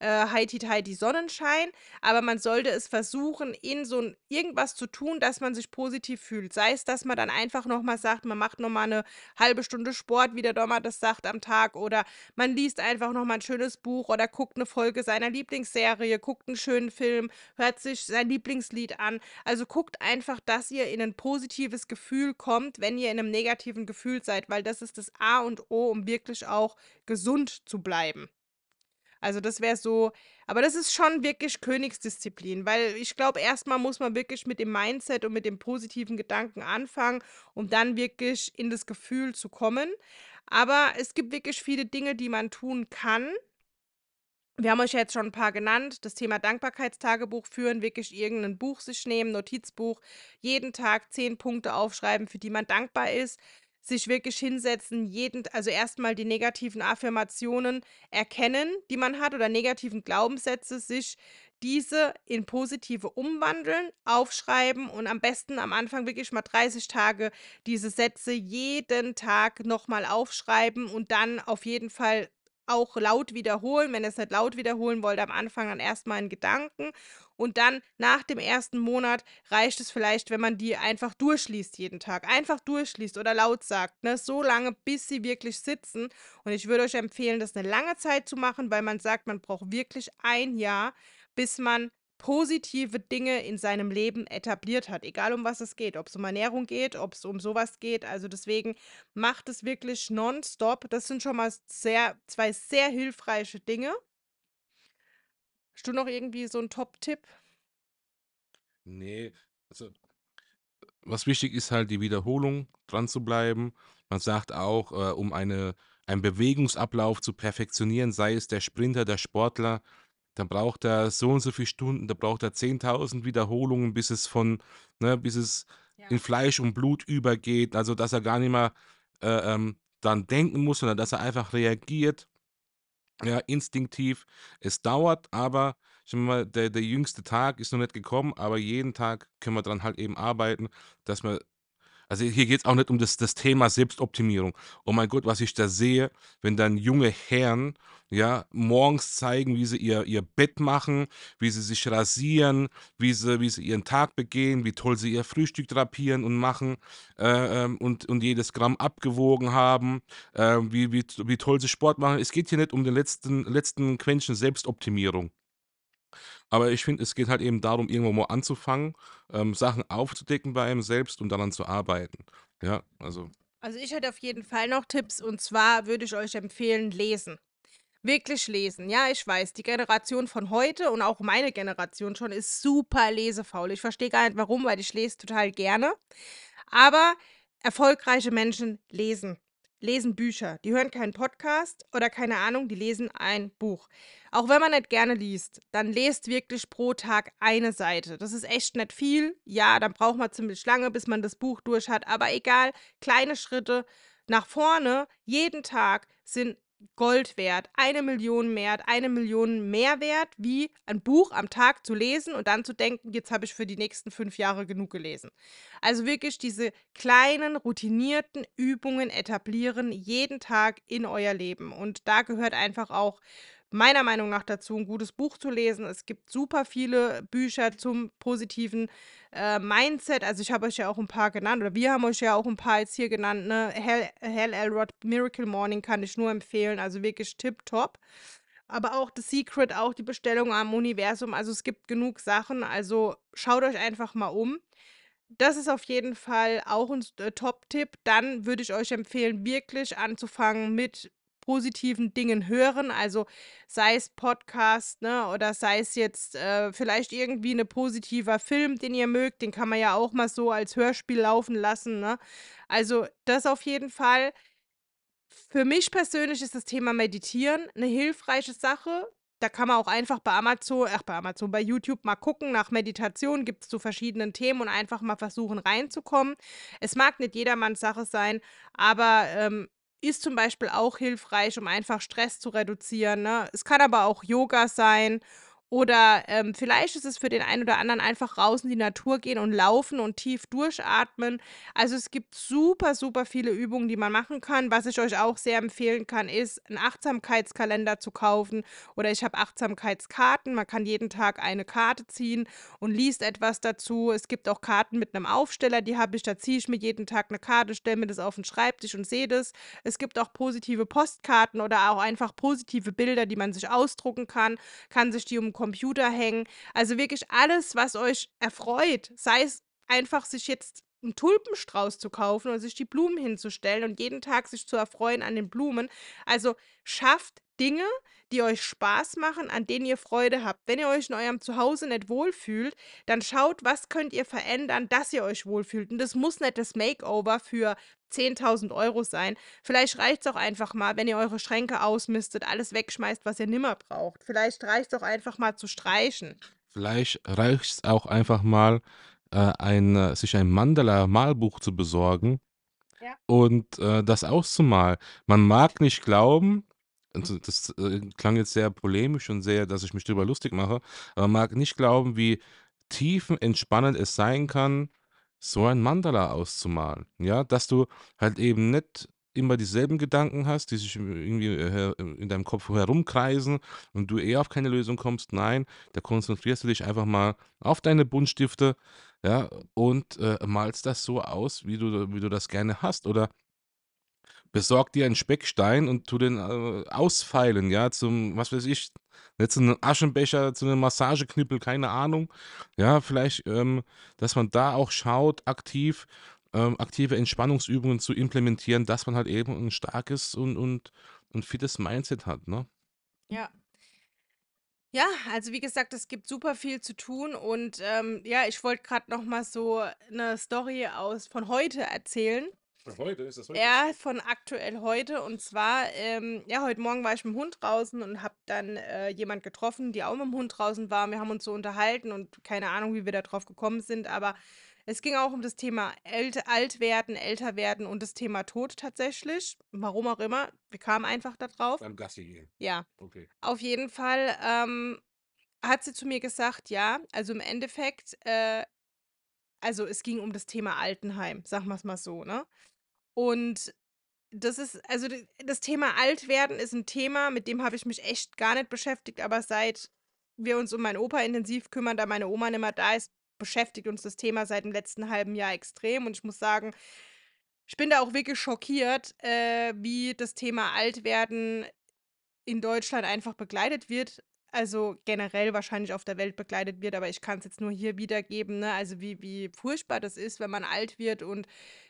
B: äh, Heidi Heidi Sonnenschein, aber man sollte es versuchen, in so ein, irgendwas zu tun, dass man sich positiv fühlt. Sei es, dass man dann einfach nochmal sagt, man macht nochmal eine halbe Stunde Sport, wie der Dommer das sagt am Tag, oder man liest einfach nochmal ein schönes Buch oder guckt eine Folge seiner Lieblingsserie, guckt einen schönen Film, hört sich sein Lieblingslied an. Also guckt einfach, dass ihr in ein positives Gefühl kommt, wenn ihr in einem negativen Gefühl seid, weil das ist das A und O, um wirklich auch gesund zu bleiben. Also das wäre so, aber das ist schon wirklich Königsdisziplin, weil ich glaube, erstmal muss man wirklich mit dem Mindset und mit dem positiven Gedanken anfangen, um dann wirklich in das Gefühl zu kommen. Aber es gibt wirklich viele Dinge, die man tun kann, wir haben euch jetzt schon ein paar genannt. Das Thema Dankbarkeitstagebuch führen, wirklich irgendein Buch sich nehmen, Notizbuch, jeden Tag zehn Punkte aufschreiben, für die man dankbar ist sich wirklich hinsetzen, jeden, also erstmal die negativen Affirmationen erkennen, die man hat, oder negativen Glaubenssätze, sich diese in positive umwandeln, aufschreiben und am besten am Anfang wirklich mal 30 Tage diese Sätze jeden Tag nochmal aufschreiben und dann auf jeden Fall auch laut wiederholen. Wenn ihr es nicht laut wiederholen wollt, am Anfang dann erstmal in Gedanken. Und dann nach dem ersten Monat reicht es vielleicht, wenn man die einfach durchliest jeden Tag. Einfach durchliest oder laut sagt. Ne? So lange, bis sie wirklich sitzen. Und ich würde euch empfehlen, das eine lange Zeit zu machen, weil man sagt, man braucht wirklich ein Jahr, bis man positive Dinge in seinem Leben etabliert hat, egal um was es geht, ob es um Ernährung geht, ob es um sowas geht. Also deswegen macht es wirklich nonstop. Das sind schon mal sehr, zwei sehr hilfreiche Dinge. Hast du noch irgendwie so einen Top-Tipp?
A: Nee, also was wichtig ist halt die Wiederholung, dran zu bleiben. Man sagt auch, äh, um eine, einen Bewegungsablauf zu perfektionieren, sei es der Sprinter, der Sportler, dann braucht er so und so viele Stunden, dann braucht er 10.000 Wiederholungen, bis es von, ne, bis es in Fleisch und Blut übergeht, also dass er gar nicht mehr äh, ähm, dran denken muss, sondern dass er einfach reagiert, ja, instinktiv. Es dauert, aber ich sag mal, der, der jüngste Tag ist noch nicht gekommen, aber jeden Tag können wir dran halt eben arbeiten, dass wir also hier geht es auch nicht um das, das Thema Selbstoptimierung. Oh mein Gott, was ich da sehe, wenn dann junge Herren ja, morgens zeigen, wie sie ihr, ihr Bett machen, wie sie sich rasieren, wie sie, wie sie ihren Tag begehen, wie toll sie ihr Frühstück drapieren und machen äh, ähm, und, und jedes Gramm abgewogen haben, äh, wie, wie, wie toll sie Sport machen. Es geht hier nicht um den letzten, letzten Quäntchen Selbstoptimierung. Aber ich finde, es geht halt eben darum, irgendwo mal anzufangen, ähm, Sachen aufzudecken bei einem selbst und daran zu arbeiten. Ja, also.
B: Also ich hätte auf jeden Fall noch Tipps und zwar würde ich euch empfehlen, lesen. Wirklich lesen. Ja, ich weiß, die Generation von heute und auch meine Generation schon ist super lesefaul. Ich verstehe gar nicht warum, weil ich lese total gerne. Aber erfolgreiche Menschen lesen lesen Bücher. Die hören keinen Podcast oder keine Ahnung, die lesen ein Buch. Auch wenn man nicht gerne liest, dann lest wirklich pro Tag eine Seite. Das ist echt nicht viel. Ja, dann braucht man ziemlich lange, bis man das Buch durch hat. Aber egal, kleine Schritte nach vorne jeden Tag sind Gold wert, eine Million mehr, eine Million mehr wert, wie ein Buch am Tag zu lesen und dann zu denken, jetzt habe ich für die nächsten fünf Jahre genug gelesen. Also wirklich diese kleinen, routinierten Übungen etablieren jeden Tag in euer Leben. Und da gehört einfach auch meiner Meinung nach dazu, ein gutes Buch zu lesen. Es gibt super viele Bücher zum positiven äh, Mindset. Also ich habe euch ja auch ein paar genannt oder wir haben euch ja auch ein paar jetzt hier genannt. Ne? Hell, Hell Elrod, Miracle Morning kann ich nur empfehlen. Also wirklich tipptopp. Aber auch The Secret, auch die Bestellung am Universum. Also es gibt genug Sachen. Also schaut euch einfach mal um. Das ist auf jeden Fall auch ein äh, Top-Tipp. Dann würde ich euch empfehlen, wirklich anzufangen mit positiven Dingen hören. Also sei es Podcast, ne, oder sei es jetzt äh, vielleicht irgendwie ein ne positiver Film, den ihr mögt, den kann man ja auch mal so als Hörspiel laufen lassen, ne? Also das auf jeden Fall. Für mich persönlich ist das Thema Meditieren eine hilfreiche Sache. Da kann man auch einfach bei Amazon, ach bei Amazon, bei YouTube mal gucken. Nach Meditation gibt es zu verschiedenen Themen und einfach mal versuchen reinzukommen. Es mag nicht jedermanns Sache sein, aber ähm, ist zum Beispiel auch hilfreich, um einfach Stress zu reduzieren. Ne? Es kann aber auch Yoga sein oder ähm, vielleicht ist es für den einen oder anderen einfach raus in die Natur gehen und laufen und tief durchatmen. Also es gibt super, super viele Übungen, die man machen kann. Was ich euch auch sehr empfehlen kann, ist, einen Achtsamkeitskalender zu kaufen. Oder ich habe Achtsamkeitskarten. Man kann jeden Tag eine Karte ziehen und liest etwas dazu. Es gibt auch Karten mit einem Aufsteller, die habe ich. Da ziehe ich mir jeden Tag eine Karte, stelle mir das auf den Schreibtisch und sehe das. Es gibt auch positive Postkarten oder auch einfach positive Bilder, die man sich ausdrucken kann. Kann sich die um Computer hängen. Also wirklich alles, was euch erfreut, sei es einfach sich jetzt einen Tulpenstrauß zu kaufen und sich die Blumen hinzustellen und jeden Tag sich zu erfreuen an den Blumen. Also schafft Dinge, die euch Spaß machen, an denen ihr Freude habt. Wenn ihr euch in eurem Zuhause nicht wohlfühlt, dann schaut, was könnt ihr verändern, dass ihr euch wohlfühlt. Und das muss nicht das Makeover für 10.000 Euro sein. Vielleicht reicht es auch einfach mal, wenn ihr eure Schränke ausmistet, alles wegschmeißt, was ihr nimmer braucht. Vielleicht reicht es auch einfach mal zu streichen.
A: Vielleicht reicht es auch einfach mal, äh, ein, äh, sich ein Mandala-Malbuch zu besorgen ja. und äh, das auszumalen. Man mag nicht glauben, das äh, klang jetzt sehr polemisch und sehr, dass ich mich darüber lustig mache, aber man mag nicht glauben, wie tiefenentspannend es sein kann, so ein Mandala auszumalen. Ja, dass du halt eben nicht immer dieselben Gedanken hast, die sich irgendwie äh, äh, in deinem Kopf herumkreisen und du eher auf keine Lösung kommst. Nein, da konzentrierst du dich einfach mal auf deine Buntstifte ja, und äh, malst das so aus, wie du, wie du das gerne hast. Oder besorg dir einen Speckstein und tu den äh, ausfeilen, ja, zum, was weiß ich, jetzt einen Aschenbecher, zu einem Massageknüppel, keine Ahnung. Ja, vielleicht, ähm, dass man da auch schaut, aktiv ähm, aktive Entspannungsübungen zu implementieren, dass man halt eben ein starkes und, und, und fittes Mindset hat, ne?
B: Ja, ja, also wie gesagt, es gibt super viel zu tun und ähm, ja, ich wollte gerade noch mal so eine Story aus von heute erzählen.
A: Von heute? Ist das heute? Ja,
B: von aktuell heute. Und zwar, ähm, ja, heute Morgen war ich mit dem Hund draußen und habe dann äh, jemand getroffen, die auch mit dem Hund draußen war. wir haben uns so unterhalten und keine Ahnung, wie wir da drauf gekommen sind, aber es ging auch um das Thema alt, alt werden, älter werden und das Thema Tod tatsächlich. Warum auch immer. Wir kamen einfach da drauf. Beim Gassi gehen. Ja. Okay. Auf jeden Fall ähm, hat sie zu mir gesagt, ja, also im Endeffekt, äh, also es ging um das Thema Altenheim, sagen wir es mal so, ne? Und das ist, also das Thema Altwerden ist ein Thema, mit dem habe ich mich echt gar nicht beschäftigt, aber seit wir uns um meinen Opa intensiv kümmern, da meine Oma nicht mehr da ist, beschäftigt uns das Thema seit dem letzten halben Jahr extrem und ich muss sagen, ich bin da auch wirklich schockiert, äh, wie das Thema Altwerden in Deutschland einfach begleitet wird also generell wahrscheinlich auf der Welt begleitet wird, aber ich kann es jetzt nur hier wiedergeben, ne? Also wie, wie furchtbar das ist, wenn man alt wird und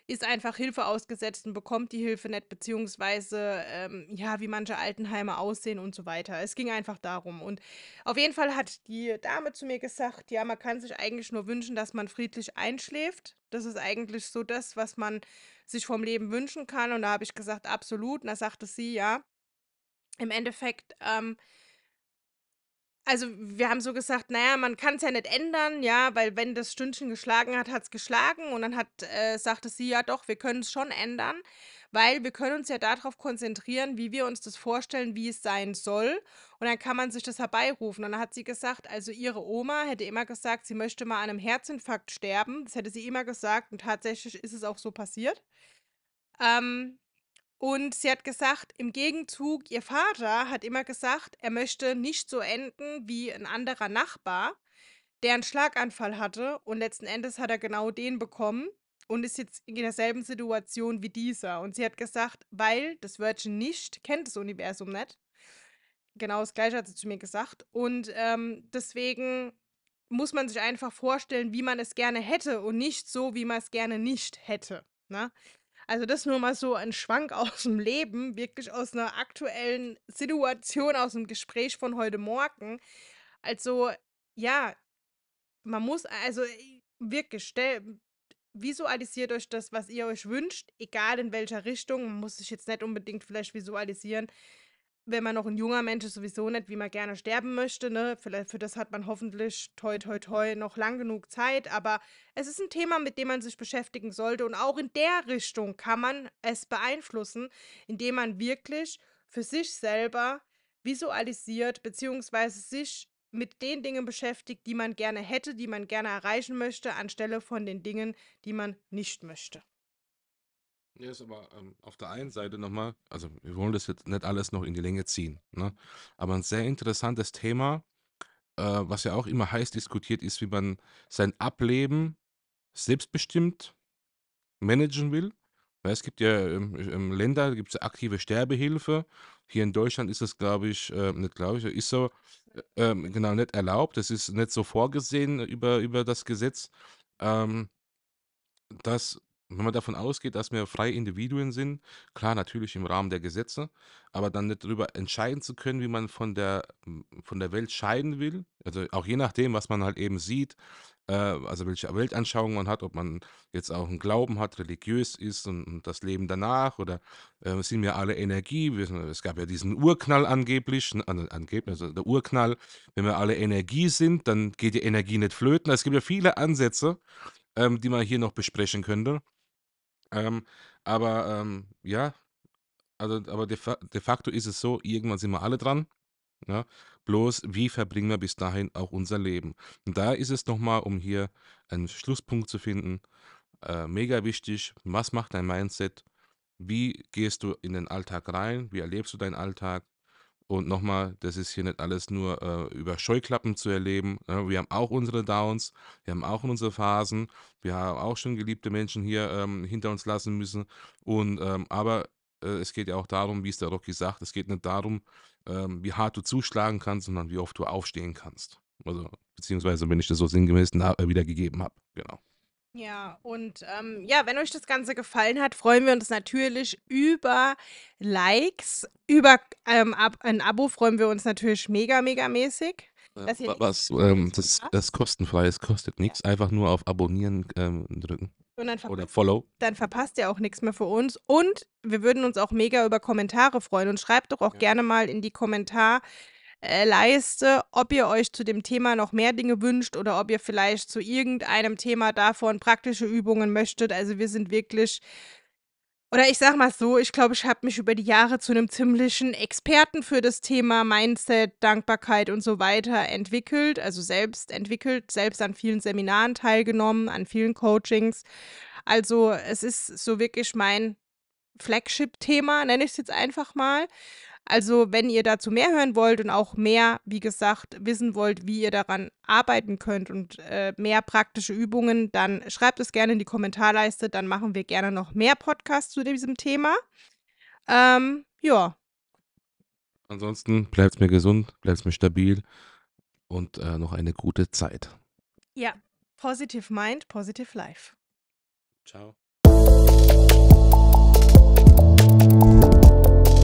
B: ist einfach Hilfe ausgesetzt und bekommt die Hilfe nicht, beziehungsweise ähm, ja, wie manche Altenheime aussehen und so weiter. Es ging einfach darum. Und auf jeden Fall hat die Dame zu mir gesagt, ja, man kann sich eigentlich nur wünschen, dass man friedlich einschläft. Das ist eigentlich so das, was man sich vom Leben wünschen kann. Und da habe ich gesagt, absolut. Und da sagte sie, ja, im Endeffekt, ähm, also wir haben so gesagt, naja, man kann es ja nicht ändern, ja, weil wenn das Stündchen geschlagen hat, hat es geschlagen und dann hat, äh, sagte sie, ja doch, wir können es schon ändern, weil wir können uns ja darauf konzentrieren, wie wir uns das vorstellen, wie es sein soll und dann kann man sich das herbeirufen. Und dann hat sie gesagt, also ihre Oma hätte immer gesagt, sie möchte mal an einem Herzinfarkt sterben, das hätte sie immer gesagt und tatsächlich ist es auch so passiert. Ähm, und sie hat gesagt, im Gegenzug, ihr Vater hat immer gesagt, er möchte nicht so enden wie ein anderer Nachbar, der einen Schlaganfall hatte. Und letzten Endes hat er genau den bekommen und ist jetzt in derselben Situation wie dieser. Und sie hat gesagt, weil das Wörtchen nicht kennt das Universum nicht. Genau das gleiche hat sie zu mir gesagt. Und ähm, deswegen muss man sich einfach vorstellen, wie man es gerne hätte und nicht so, wie man es gerne nicht hätte. Ne? Also das nur mal so ein Schwank [LAUGHS] aus dem Leben, wirklich aus einer aktuellen Situation, aus dem Gespräch von heute Morgen. Also ja, man muss, also äh, wirklich, stell, visualisiert euch das, was ihr euch wünscht, egal in welcher Richtung. Man muss sich jetzt nicht unbedingt vielleicht visualisieren, wenn man noch ein junger Mensch ist, sowieso nicht, wie man gerne sterben möchte. Ne? Vielleicht für das hat man hoffentlich toi toi toi noch lang genug Zeit, aber es ist ein Thema, mit dem man sich beschäftigen sollte. Und auch in der Richtung kann man es beeinflussen, indem man wirklich für sich selber visualisiert, beziehungsweise sich mit den Dingen beschäftigt, die man gerne hätte, die man gerne erreichen möchte, anstelle von den Dingen, die man nicht möchte.
A: Ja, ist aber ähm, auf der einen Seite nochmal, also wir wollen das jetzt nicht alles noch in die Länge ziehen, ne? aber ein sehr interessantes Thema, äh, was ja auch immer heiß diskutiert ist, wie man sein Ableben selbstbestimmt managen will. Weil es gibt ja ähm, ähm, Länder, gibt es aktive Sterbehilfe. Hier in Deutschland ist das, glaube ich, äh, nicht glaube ich, ist so, äh, ähm, genau, nicht erlaubt. Es ist nicht so vorgesehen über, über das Gesetz, ähm, dass wenn man davon ausgeht, dass wir freie Individuen sind, klar, natürlich im Rahmen der Gesetze, aber dann nicht darüber entscheiden zu können, wie man von der, mm, von der Welt scheiden will, also auch je nachdem, was man halt eben sieht, äh, also welche Weltanschauung man hat, ob man jetzt auch einen Glauben hat, religiös ist und, und das Leben danach oder äh, sind wir alle Energie, wir, es gab ja diesen Urknall angeblich, ne, an, angeblich, also der Urknall, wenn wir alle Energie sind, dann geht die Energie nicht flöten, es gibt ja viele Ansätze, ähm, die man hier noch besprechen könnte. Ähm, aber ähm, ja, also, aber de, fa de facto ist es so, irgendwann sind wir alle dran. Ja? Ne? Bloß, wie verbringen wir bis dahin auch unser Leben? Und da ist es nochmal, um hier einen Schlusspunkt zu finden, äh, mega wichtig, was macht dein Mindset? Wie gehst du in den Alltag rein? Wie erlebst du deinen Alltag? Und nochmal, das ist hier nicht alles nur äh, über Scheuklappen zu erleben. Ja, ne? wir haben auch unsere Downs, wir haben auch unsere Phasen, wir haben auch schon geliebte Menschen hier ähm, hinter uns lassen müssen. Und ähm, aber äh, es geht ja auch darum, wie es der Rocky sagt, es geht nicht darum, ähm, wie hart du zuschlagen kannst, sondern wie oft du aufstehen kannst. Also beziehungsweise, wenn ich das so sinngemäß äh, wiedergegeben habe. Genau.
B: Ja, und ähm, ja, wenn euch das Ganze gefallen hat, freuen wir uns natürlich über Likes. Über ähm, Ab ein Abo freuen wir uns natürlich mega, mega mäßig. Dass ihr
A: Was, ähm, das, das kostenfrei ist, kostet nichts. Einfach nur auf Abonnieren ähm, drücken. Und dann Oder Follow.
B: Dann verpasst ihr auch nichts mehr für uns. Und wir würden uns auch mega über Kommentare freuen. Und schreibt doch auch ja. gerne mal in die Kommentare äh, leiste, ob ihr euch zu dem Thema noch mehr Dinge wünscht oder ob ihr vielleicht zu irgendeinem Thema davon praktische Übungen möchtet. Also wir sind wirklich oder ich sag mal so, ich glaube, ich habe mich über die Jahre zu einem ziemlichen Experten für das Thema Mindset, Dankbarkeit und so weiter entwickelt, also selbst entwickelt, selbst an vielen Seminaren teilgenommen, an vielen Coachings. Also es ist so wirklich mein Flagship-Thema, nenne ich es jetzt einfach mal. Also wenn ihr dazu mehr hören wollt und auch mehr, wie gesagt, wissen wollt, wie ihr daran arbeiten könnt und äh, mehr praktische Übungen, dann schreibt es gerne in die Kommentarleiste, dann machen wir gerne noch mehr Podcasts zu diesem Thema. Ähm, ja.
A: Ansonsten bleibt mir gesund, bleibt mir stabil und äh, noch eine gute Zeit.
B: Ja, positive mind, positive life. Ciao.